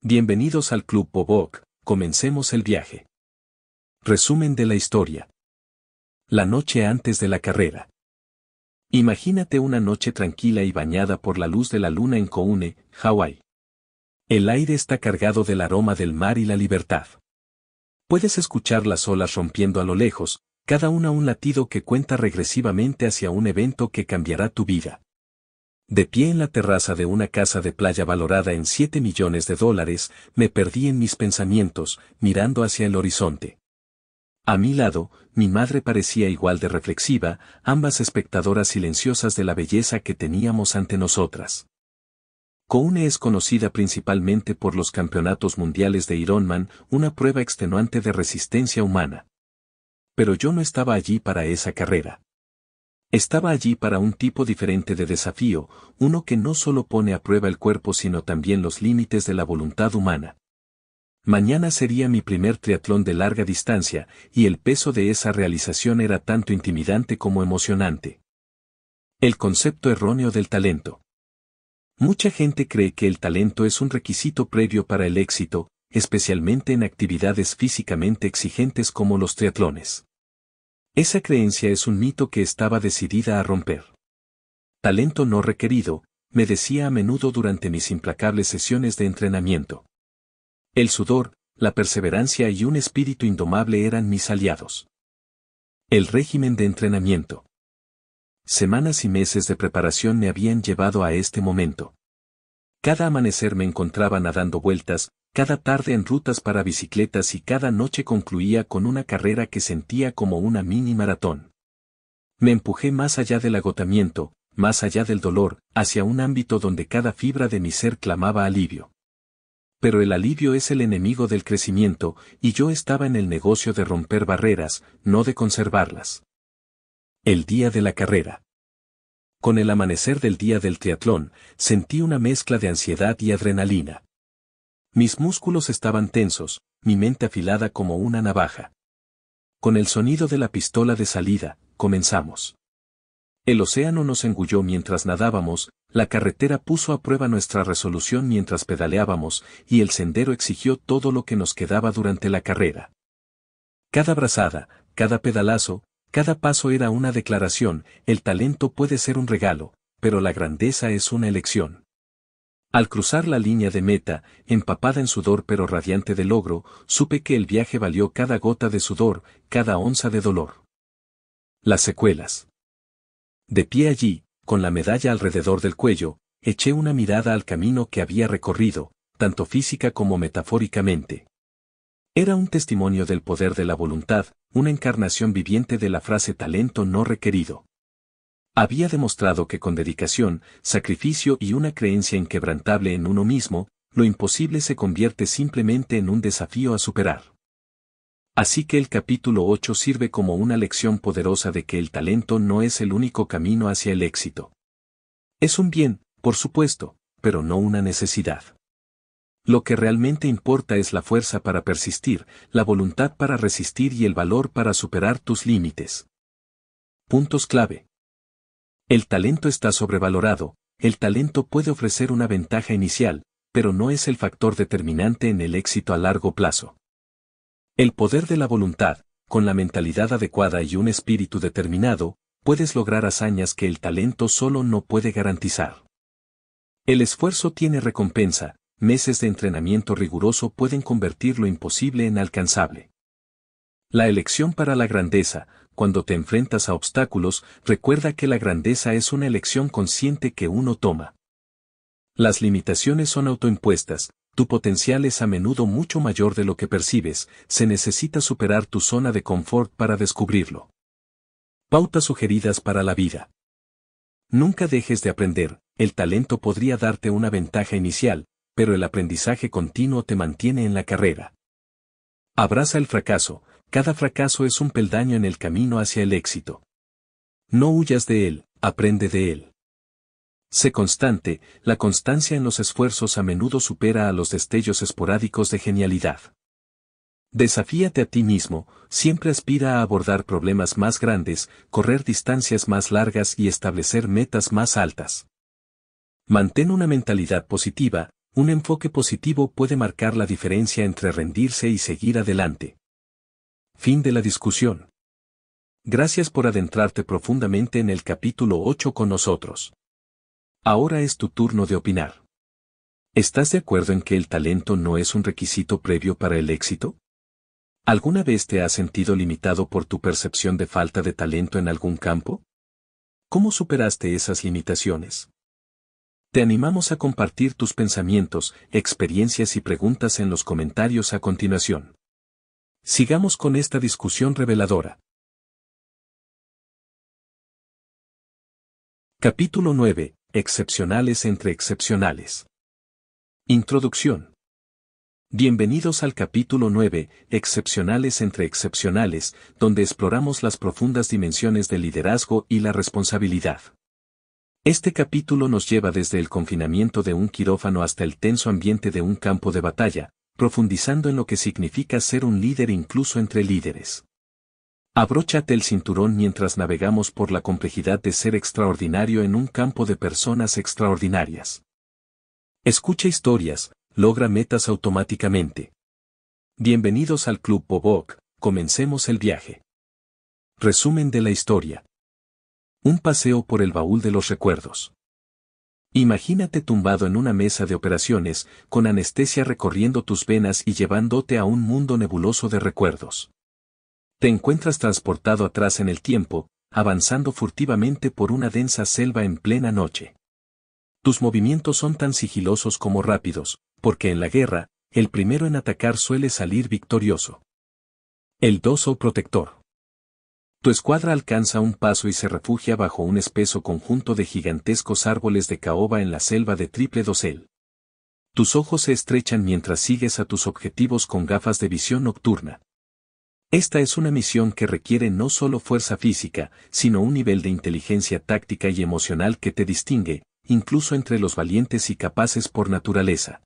Bienvenidos al Club Boboc, comencemos el viaje. Resumen de la historia. La noche antes de la carrera. Imagínate una noche tranquila y bañada por la luz de la luna en Koune, Hawái. El aire está cargado del aroma del mar y la libertad. Puedes escuchar las olas rompiendo a lo lejos, cada una un latido que cuenta regresivamente hacia un evento que cambiará tu vida. De pie en la terraza de una casa de playa valorada en 7 millones de dólares, me perdí en mis pensamientos, mirando hacia el horizonte. A mi lado, mi madre parecía igual de reflexiva, ambas espectadoras silenciosas de la belleza que teníamos ante nosotras. Koune es conocida principalmente por los campeonatos mundiales de Ironman, una prueba extenuante de resistencia humana. Pero yo no estaba allí para esa carrera. Estaba allí para un tipo diferente de desafío, uno que no solo pone a prueba el cuerpo sino también los límites de la voluntad humana. Mañana sería mi primer triatlón de larga distancia, y el peso de esa realización era tanto intimidante como emocionante. El concepto erróneo del talento. Mucha gente cree que el talento es un requisito previo para el éxito, especialmente en actividades físicamente exigentes como los triatlones. Esa creencia es un mito que estaba decidida a romper. Talento no requerido, me decía a menudo durante mis implacables sesiones de entrenamiento. El sudor, la perseverancia y un espíritu indomable eran mis aliados. El régimen de entrenamiento. Semanas y meses de preparación me habían llevado a este momento. Cada amanecer me encontraba nadando vueltas, cada tarde en rutas para bicicletas y cada noche concluía con una carrera que sentía como una mini maratón. Me empujé más allá del agotamiento, más allá del dolor, hacia un ámbito donde cada fibra de mi ser clamaba alivio. Pero el alivio es el enemigo del crecimiento, y yo estaba en el negocio de romper barreras, no de conservarlas. El día de la carrera. Con el amanecer del día del triatlón, sentí una mezcla de ansiedad y adrenalina. Mis músculos estaban tensos, mi mente afilada como una navaja. Con el sonido de la pistola de salida, comenzamos. El océano nos engulló mientras nadábamos, la carretera puso a prueba nuestra resolución mientras pedaleábamos, y el sendero exigió todo lo que nos quedaba durante la carrera. Cada brazada, cada pedalazo, cada paso era una declaración, el talento puede ser un regalo, pero la grandeza es una elección. Al cruzar la línea de meta, empapada en sudor pero radiante de logro, supe que el viaje valió cada gota de sudor, cada onza de dolor. Las secuelas. De pie allí, con la medalla alrededor del cuello, eché una mirada al camino que había recorrido, tanto física como metafóricamente. Era un testimonio del poder de la voluntad, una encarnación viviente de la frase talento no requerido. Había demostrado que con dedicación, sacrificio y una creencia inquebrantable en uno mismo, lo imposible se convierte simplemente en un desafío a superar. Así que el capítulo 8 sirve como una lección poderosa de que el talento no es el único camino hacia el éxito. Es un bien, por supuesto, pero no una necesidad. Lo que realmente importa es la fuerza para persistir, la voluntad para resistir y el valor para superar tus límites. Puntos clave. El talento está sobrevalorado, el talento puede ofrecer una ventaja inicial, pero no es el factor determinante en el éxito a largo plazo. El poder de la voluntad, con la mentalidad adecuada y un espíritu determinado, puedes lograr hazañas que el talento solo no puede garantizar. El esfuerzo tiene recompensa, meses de entrenamiento riguroso pueden convertir lo imposible en alcanzable. La elección para la grandeza, cuando te enfrentas a obstáculos, recuerda que la grandeza es una elección consciente que uno toma. Las limitaciones son autoimpuestas, tu potencial es a menudo mucho mayor de lo que percibes, se necesita superar tu zona de confort para descubrirlo. Pautas sugeridas para la vida. Nunca dejes de aprender, el talento podría darte una ventaja inicial, pero el aprendizaje continuo te mantiene en la carrera. Abraza el fracaso, cada fracaso es un peldaño en el camino hacia el éxito. No huyas de él, aprende de él. Sé constante, la constancia en los esfuerzos a menudo supera a los destellos esporádicos de genialidad. Desafíate a ti mismo, siempre aspira a abordar problemas más grandes, correr distancias más largas y establecer metas más altas. Mantén una mentalidad positiva, un enfoque positivo puede marcar la diferencia entre rendirse y seguir adelante. Fin de la discusión. Gracias por adentrarte profundamente en el capítulo 8 con nosotros. Ahora es tu turno de opinar. ¿Estás de acuerdo en que el talento no es un requisito previo para el éxito? ¿Alguna vez te has sentido limitado por tu percepción de falta de talento en algún campo? ¿Cómo superaste esas limitaciones? Te animamos a compartir tus pensamientos, experiencias y preguntas en los comentarios a continuación. Sigamos con esta discusión reveladora. Capítulo 9. Excepcionales entre excepcionales. Introducción. Bienvenidos al capítulo 9, Excepcionales entre excepcionales, donde exploramos las profundas dimensiones del liderazgo y la responsabilidad. Este capítulo nos lleva desde el confinamiento de un quirófano hasta el tenso ambiente de un campo de batalla, profundizando en lo que significa ser un líder incluso entre líderes. Abróchate el cinturón mientras navegamos por la complejidad de ser extraordinario en un campo de personas extraordinarias. Escucha historias, logra metas automáticamente. Bienvenidos al Club Bobok, comencemos el viaje. Resumen de la historia. Un paseo por el baúl de los recuerdos. Imagínate tumbado en una mesa de operaciones, con anestesia recorriendo tus venas y llevándote a un mundo nebuloso de recuerdos. Te encuentras transportado atrás en el tiempo, avanzando furtivamente por una densa selva en plena noche. Tus movimientos son tan sigilosos como rápidos, porque en la guerra, el primero en atacar suele salir victorioso. El doso protector tu escuadra alcanza un paso y se refugia bajo un espeso conjunto de gigantescos árboles de caoba en la selva de triple dosel. Tus ojos se estrechan mientras sigues a tus objetivos con gafas de visión nocturna. Esta es una misión que requiere no solo fuerza física, sino un nivel de inteligencia táctica y emocional que te distingue, incluso entre los valientes y capaces por naturaleza.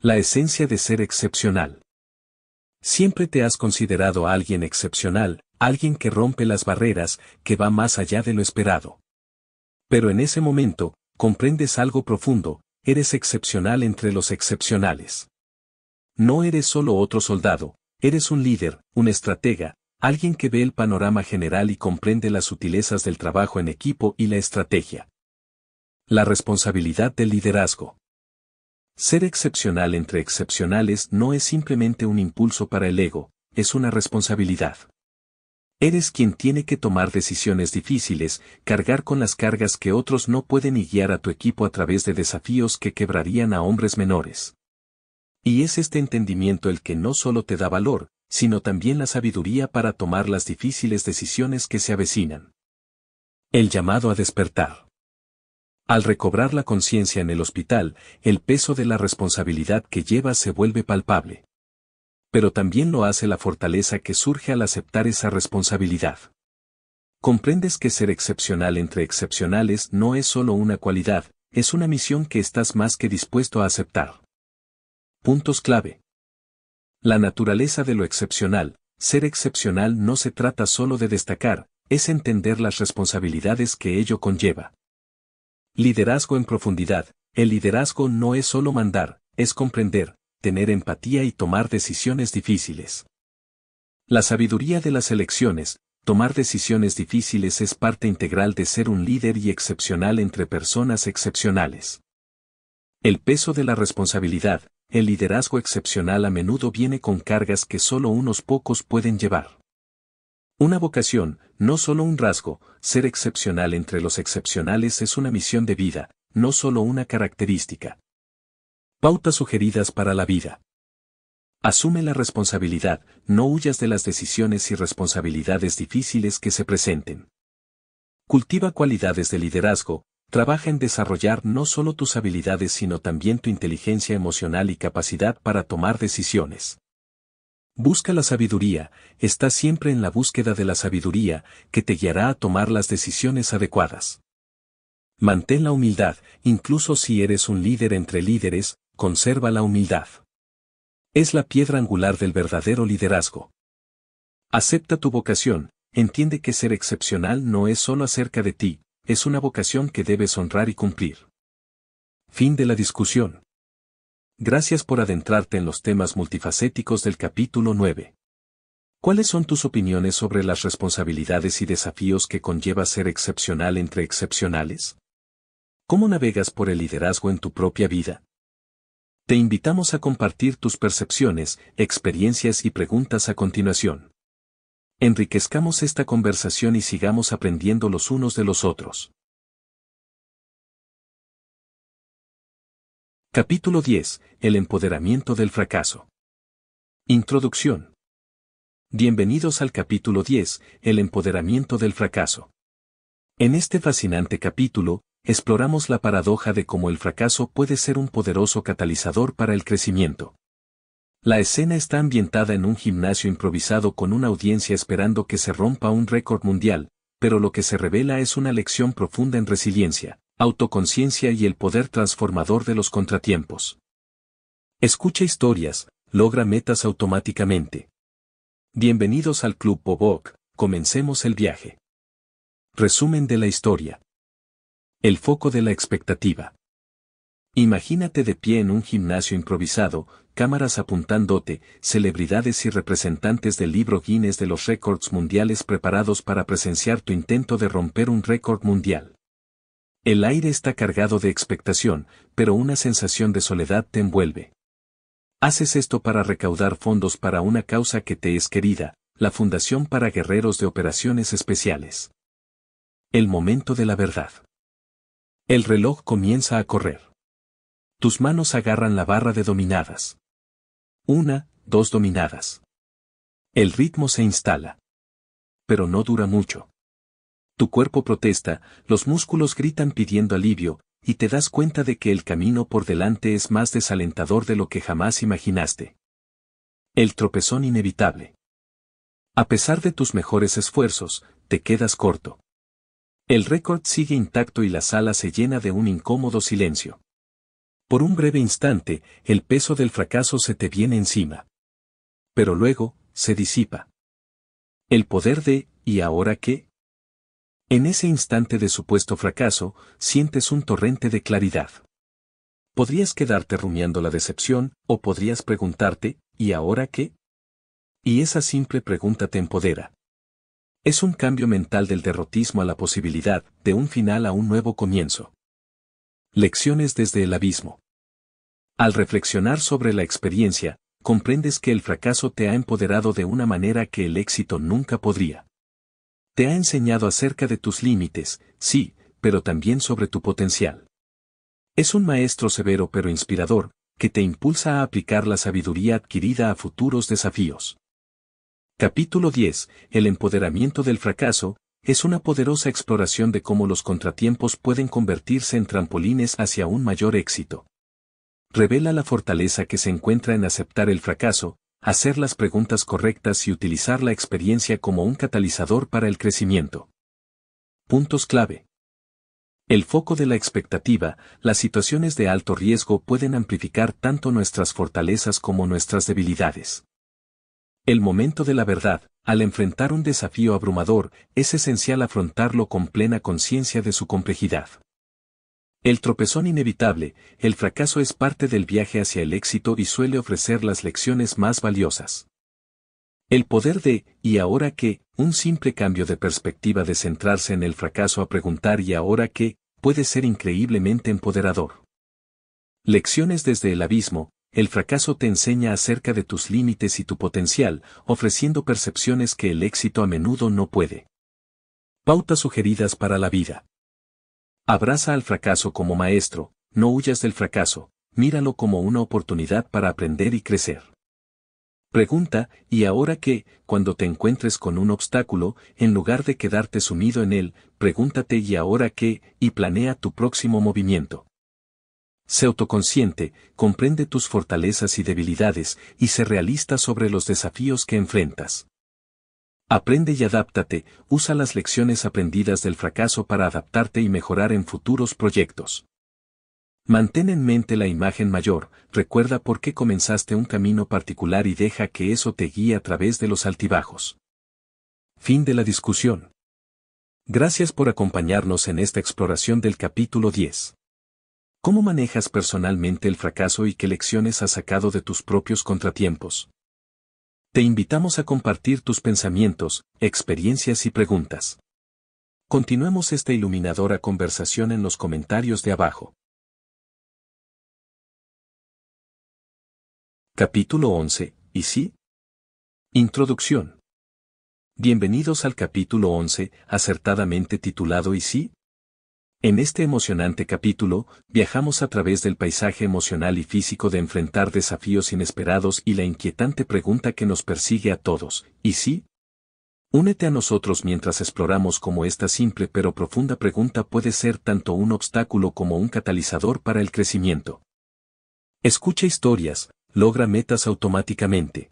La esencia de ser excepcional. Siempre te has considerado alguien excepcional, alguien que rompe las barreras, que va más allá de lo esperado. Pero en ese momento, comprendes algo profundo, eres excepcional entre los excepcionales. No eres solo otro soldado, eres un líder, un estratega, alguien que ve el panorama general y comprende las sutilezas del trabajo en equipo y la estrategia. La responsabilidad del liderazgo. Ser excepcional entre excepcionales no es simplemente un impulso para el ego, es una responsabilidad. Eres quien tiene que tomar decisiones difíciles, cargar con las cargas que otros no pueden y guiar a tu equipo a través de desafíos que quebrarían a hombres menores. Y es este entendimiento el que no solo te da valor, sino también la sabiduría para tomar las difíciles decisiones que se avecinan. El llamado a despertar. Al recobrar la conciencia en el hospital, el peso de la responsabilidad que lleva se vuelve palpable. Pero también lo hace la fortaleza que surge al aceptar esa responsabilidad. Comprendes que ser excepcional entre excepcionales no es solo una cualidad, es una misión que estás más que dispuesto a aceptar. Puntos clave. La naturaleza de lo excepcional, ser excepcional no se trata solo de destacar, es entender las responsabilidades que ello conlleva. Liderazgo en profundidad. El liderazgo no es solo mandar, es comprender, tener empatía y tomar decisiones difíciles. La sabiduría de las elecciones, tomar decisiones difíciles es parte integral de ser un líder y excepcional entre personas excepcionales. El peso de la responsabilidad, el liderazgo excepcional a menudo viene con cargas que solo unos pocos pueden llevar. Una vocación, no solo un rasgo, ser excepcional entre los excepcionales es una misión de vida, no solo una característica. Pautas sugeridas para la vida. Asume la responsabilidad, no huyas de las decisiones y responsabilidades difíciles que se presenten. Cultiva cualidades de liderazgo, trabaja en desarrollar no solo tus habilidades sino también tu inteligencia emocional y capacidad para tomar decisiones. Busca la sabiduría, está siempre en la búsqueda de la sabiduría, que te guiará a tomar las decisiones adecuadas. Mantén la humildad, incluso si eres un líder entre líderes, conserva la humildad. Es la piedra angular del verdadero liderazgo. Acepta tu vocación, entiende que ser excepcional no es solo acerca de ti, es una vocación que debes honrar y cumplir. Fin de la discusión. Gracias por adentrarte en los temas multifacéticos del capítulo 9. ¿Cuáles son tus opiniones sobre las responsabilidades y desafíos que conlleva ser excepcional entre excepcionales? ¿Cómo navegas por el liderazgo en tu propia vida? Te invitamos a compartir tus percepciones, experiencias y preguntas a continuación. Enriquezcamos esta conversación y sigamos aprendiendo los unos de los otros. Capítulo 10. El empoderamiento del fracaso. Introducción. Bienvenidos al capítulo 10, El empoderamiento del fracaso. En este fascinante capítulo, exploramos la paradoja de cómo el fracaso puede ser un poderoso catalizador para el crecimiento. La escena está ambientada en un gimnasio improvisado con una audiencia esperando que se rompa un récord mundial, pero lo que se revela es una lección profunda en resiliencia autoconciencia y el poder transformador de los contratiempos. Escucha historias, logra metas automáticamente. Bienvenidos al Club Boboc, comencemos el viaje. Resumen de la historia. El foco de la expectativa. Imagínate de pie en un gimnasio improvisado, cámaras apuntándote, celebridades y representantes del libro Guinness de los récords mundiales preparados para presenciar tu intento de romper un récord mundial. El aire está cargado de expectación, pero una sensación de soledad te envuelve. Haces esto para recaudar fondos para una causa que te es querida, la Fundación para Guerreros de Operaciones Especiales. El momento de la verdad. El reloj comienza a correr. Tus manos agarran la barra de dominadas. Una, dos dominadas. El ritmo se instala. Pero no dura mucho. Tu cuerpo protesta, los músculos gritan pidiendo alivio, y te das cuenta de que el camino por delante es más desalentador de lo que jamás imaginaste. El tropezón inevitable. A pesar de tus mejores esfuerzos, te quedas corto. El récord sigue intacto y la sala se llena de un incómodo silencio. Por un breve instante, el peso del fracaso se te viene encima. Pero luego, se disipa. El poder de, ¿y ahora qué? En ese instante de supuesto fracaso, sientes un torrente de claridad. Podrías quedarte rumiando la decepción, o podrías preguntarte, ¿y ahora qué? Y esa simple pregunta te empodera. Es un cambio mental del derrotismo a la posibilidad, de un final a un nuevo comienzo. Lecciones desde el abismo. Al reflexionar sobre la experiencia, comprendes que el fracaso te ha empoderado de una manera que el éxito nunca podría. Te ha enseñado acerca de tus límites, sí, pero también sobre tu potencial. Es un maestro severo pero inspirador, que te impulsa a aplicar la sabiduría adquirida a futuros desafíos. Capítulo 10. El empoderamiento del fracaso es una poderosa exploración de cómo los contratiempos pueden convertirse en trampolines hacia un mayor éxito. Revela la fortaleza que se encuentra en aceptar el fracaso, hacer las preguntas correctas y utilizar la experiencia como un catalizador para el crecimiento. Puntos clave. El foco de la expectativa, las situaciones de alto riesgo pueden amplificar tanto nuestras fortalezas como nuestras debilidades. El momento de la verdad, al enfrentar un desafío abrumador, es esencial afrontarlo con plena conciencia de su complejidad. El tropezón inevitable, el fracaso es parte del viaje hacia el éxito y suele ofrecer las lecciones más valiosas. El poder de, y ahora que, un simple cambio de perspectiva de centrarse en el fracaso a preguntar y ahora qué, puede ser increíblemente empoderador. Lecciones desde el abismo, el fracaso te enseña acerca de tus límites y tu potencial, ofreciendo percepciones que el éxito a menudo no puede. Pautas sugeridas para la vida. Abraza al fracaso como maestro, no huyas del fracaso, míralo como una oportunidad para aprender y crecer. Pregunta, ¿y ahora qué? Cuando te encuentres con un obstáculo, en lugar de quedarte sumido en él, pregúntate ¿y ahora qué? y planea tu próximo movimiento. Sé autoconsciente, comprende tus fortalezas y debilidades, y sé realista sobre los desafíos que enfrentas. Aprende y adáptate, usa las lecciones aprendidas del fracaso para adaptarte y mejorar en futuros proyectos. Mantén en mente la imagen mayor, recuerda por qué comenzaste un camino particular y deja que eso te guíe a través de los altibajos. Fin de la discusión. Gracias por acompañarnos en esta exploración del capítulo 10. ¿Cómo manejas personalmente el fracaso y qué lecciones has sacado de tus propios contratiempos? Te invitamos a compartir tus pensamientos, experiencias y preguntas. Continuemos esta iluminadora conversación en los comentarios de abajo. Capítulo 11. ¿Y sí? Introducción. Bienvenidos al capítulo 11, acertadamente titulado ¿Y sí? En este emocionante capítulo, viajamos a través del paisaje emocional y físico de enfrentar desafíos inesperados y la inquietante pregunta que nos persigue a todos, ¿y sí? Únete a nosotros mientras exploramos cómo esta simple pero profunda pregunta puede ser tanto un obstáculo como un catalizador para el crecimiento. Escucha historias, logra metas automáticamente.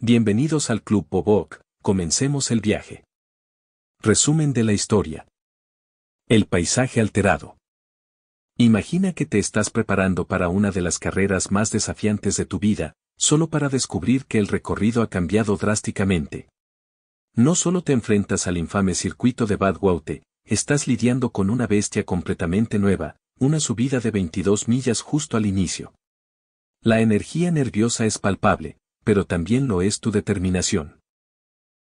Bienvenidos al Club Boboc, comencemos el viaje. Resumen de la historia. El paisaje alterado. Imagina que te estás preparando para una de las carreras más desafiantes de tu vida, solo para descubrir que el recorrido ha cambiado drásticamente. No solo te enfrentas al infame circuito de Bad estás lidiando con una bestia completamente nueva, una subida de 22 millas justo al inicio. La energía nerviosa es palpable, pero también lo es tu determinación.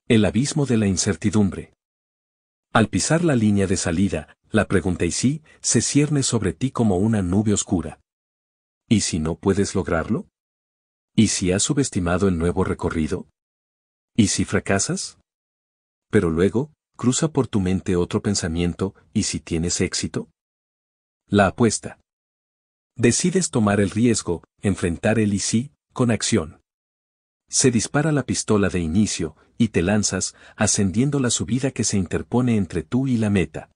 El abismo de la incertidumbre. Al pisar la línea de salida, la pregunta y sí se cierne sobre ti como una nube oscura. ¿Y si no puedes lograrlo? ¿Y si has subestimado el nuevo recorrido? ¿Y si fracasas? Pero luego, cruza por tu mente otro pensamiento, ¿y si tienes éxito? La apuesta. Decides tomar el riesgo, enfrentar el y sí, con acción. Se dispara la pistola de inicio, y te lanzas, ascendiendo la subida que se interpone entre tú y la meta.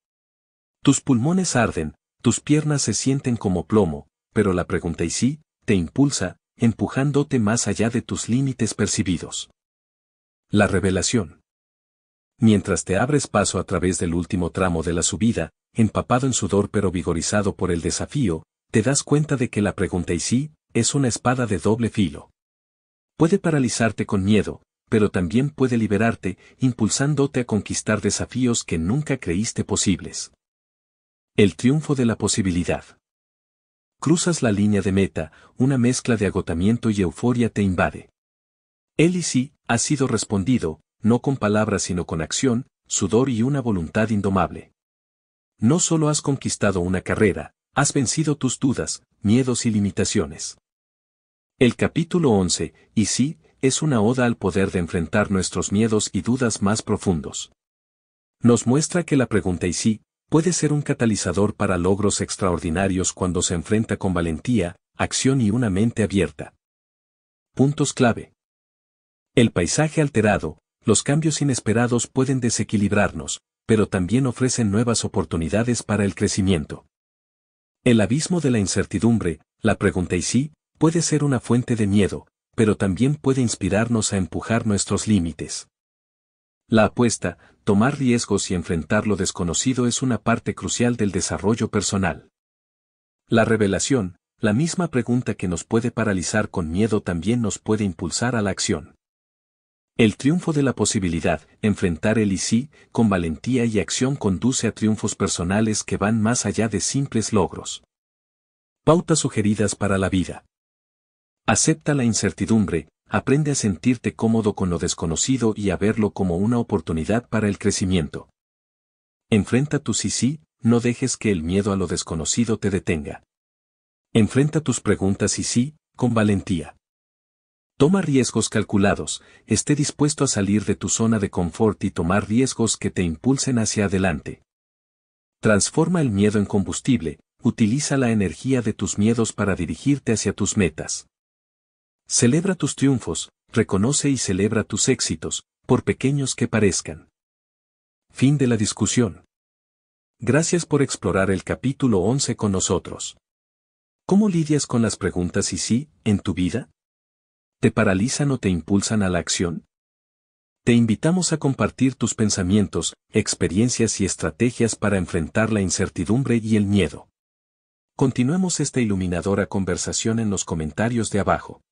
Tus pulmones arden, tus piernas se sienten como plomo, pero la pregunta y sí, te impulsa, empujándote más allá de tus límites percibidos. La revelación. Mientras te abres paso a través del último tramo de la subida, empapado en sudor pero vigorizado por el desafío, te das cuenta de que la pregunta y sí, es una espada de doble filo. Puede paralizarte con miedo, pero también puede liberarte, impulsándote a conquistar desafíos que nunca creíste posibles. El triunfo de la posibilidad. Cruzas la línea de meta, una mezcla de agotamiento y euforia te invade. Él y sí, ha sido respondido, no con palabras sino con acción, sudor y una voluntad indomable. No solo has conquistado una carrera, has vencido tus dudas, miedos y limitaciones. El capítulo 11, y sí, es una oda al poder de enfrentar nuestros miedos y dudas más profundos. Nos muestra que la pregunta y sí, puede ser un catalizador para logros extraordinarios cuando se enfrenta con valentía, acción y una mente abierta. Puntos clave. El paisaje alterado, los cambios inesperados pueden desequilibrarnos, pero también ofrecen nuevas oportunidades para el crecimiento. El abismo de la incertidumbre, la pregunta y sí, puede ser una fuente de miedo, pero también puede inspirarnos a empujar nuestros límites. La apuesta, tomar riesgos y enfrentar lo desconocido es una parte crucial del desarrollo personal. La revelación, la misma pregunta que nos puede paralizar con miedo también nos puede impulsar a la acción. El triunfo de la posibilidad, enfrentar el y sí, con valentía y acción conduce a triunfos personales que van más allá de simples logros. Pautas sugeridas para la vida. Acepta la incertidumbre, aprende a sentirte cómodo con lo desconocido y a verlo como una oportunidad para el crecimiento. Enfrenta tus sí sí, no dejes que el miedo a lo desconocido te detenga. Enfrenta tus preguntas y sí, con valentía. Toma riesgos calculados, esté dispuesto a salir de tu zona de confort y tomar riesgos que te impulsen hacia adelante. Transforma el miedo en combustible, utiliza la energía de tus miedos para dirigirte hacia tus metas. Celebra tus triunfos, reconoce y celebra tus éxitos, por pequeños que parezcan. Fin de la discusión. Gracias por explorar el capítulo 11 con nosotros. ¿Cómo lidias con las preguntas y sí en tu vida? ¿Te paralizan o te impulsan a la acción? Te invitamos a compartir tus pensamientos, experiencias y estrategias para enfrentar la incertidumbre y el miedo. Continuemos esta iluminadora conversación en los comentarios de abajo.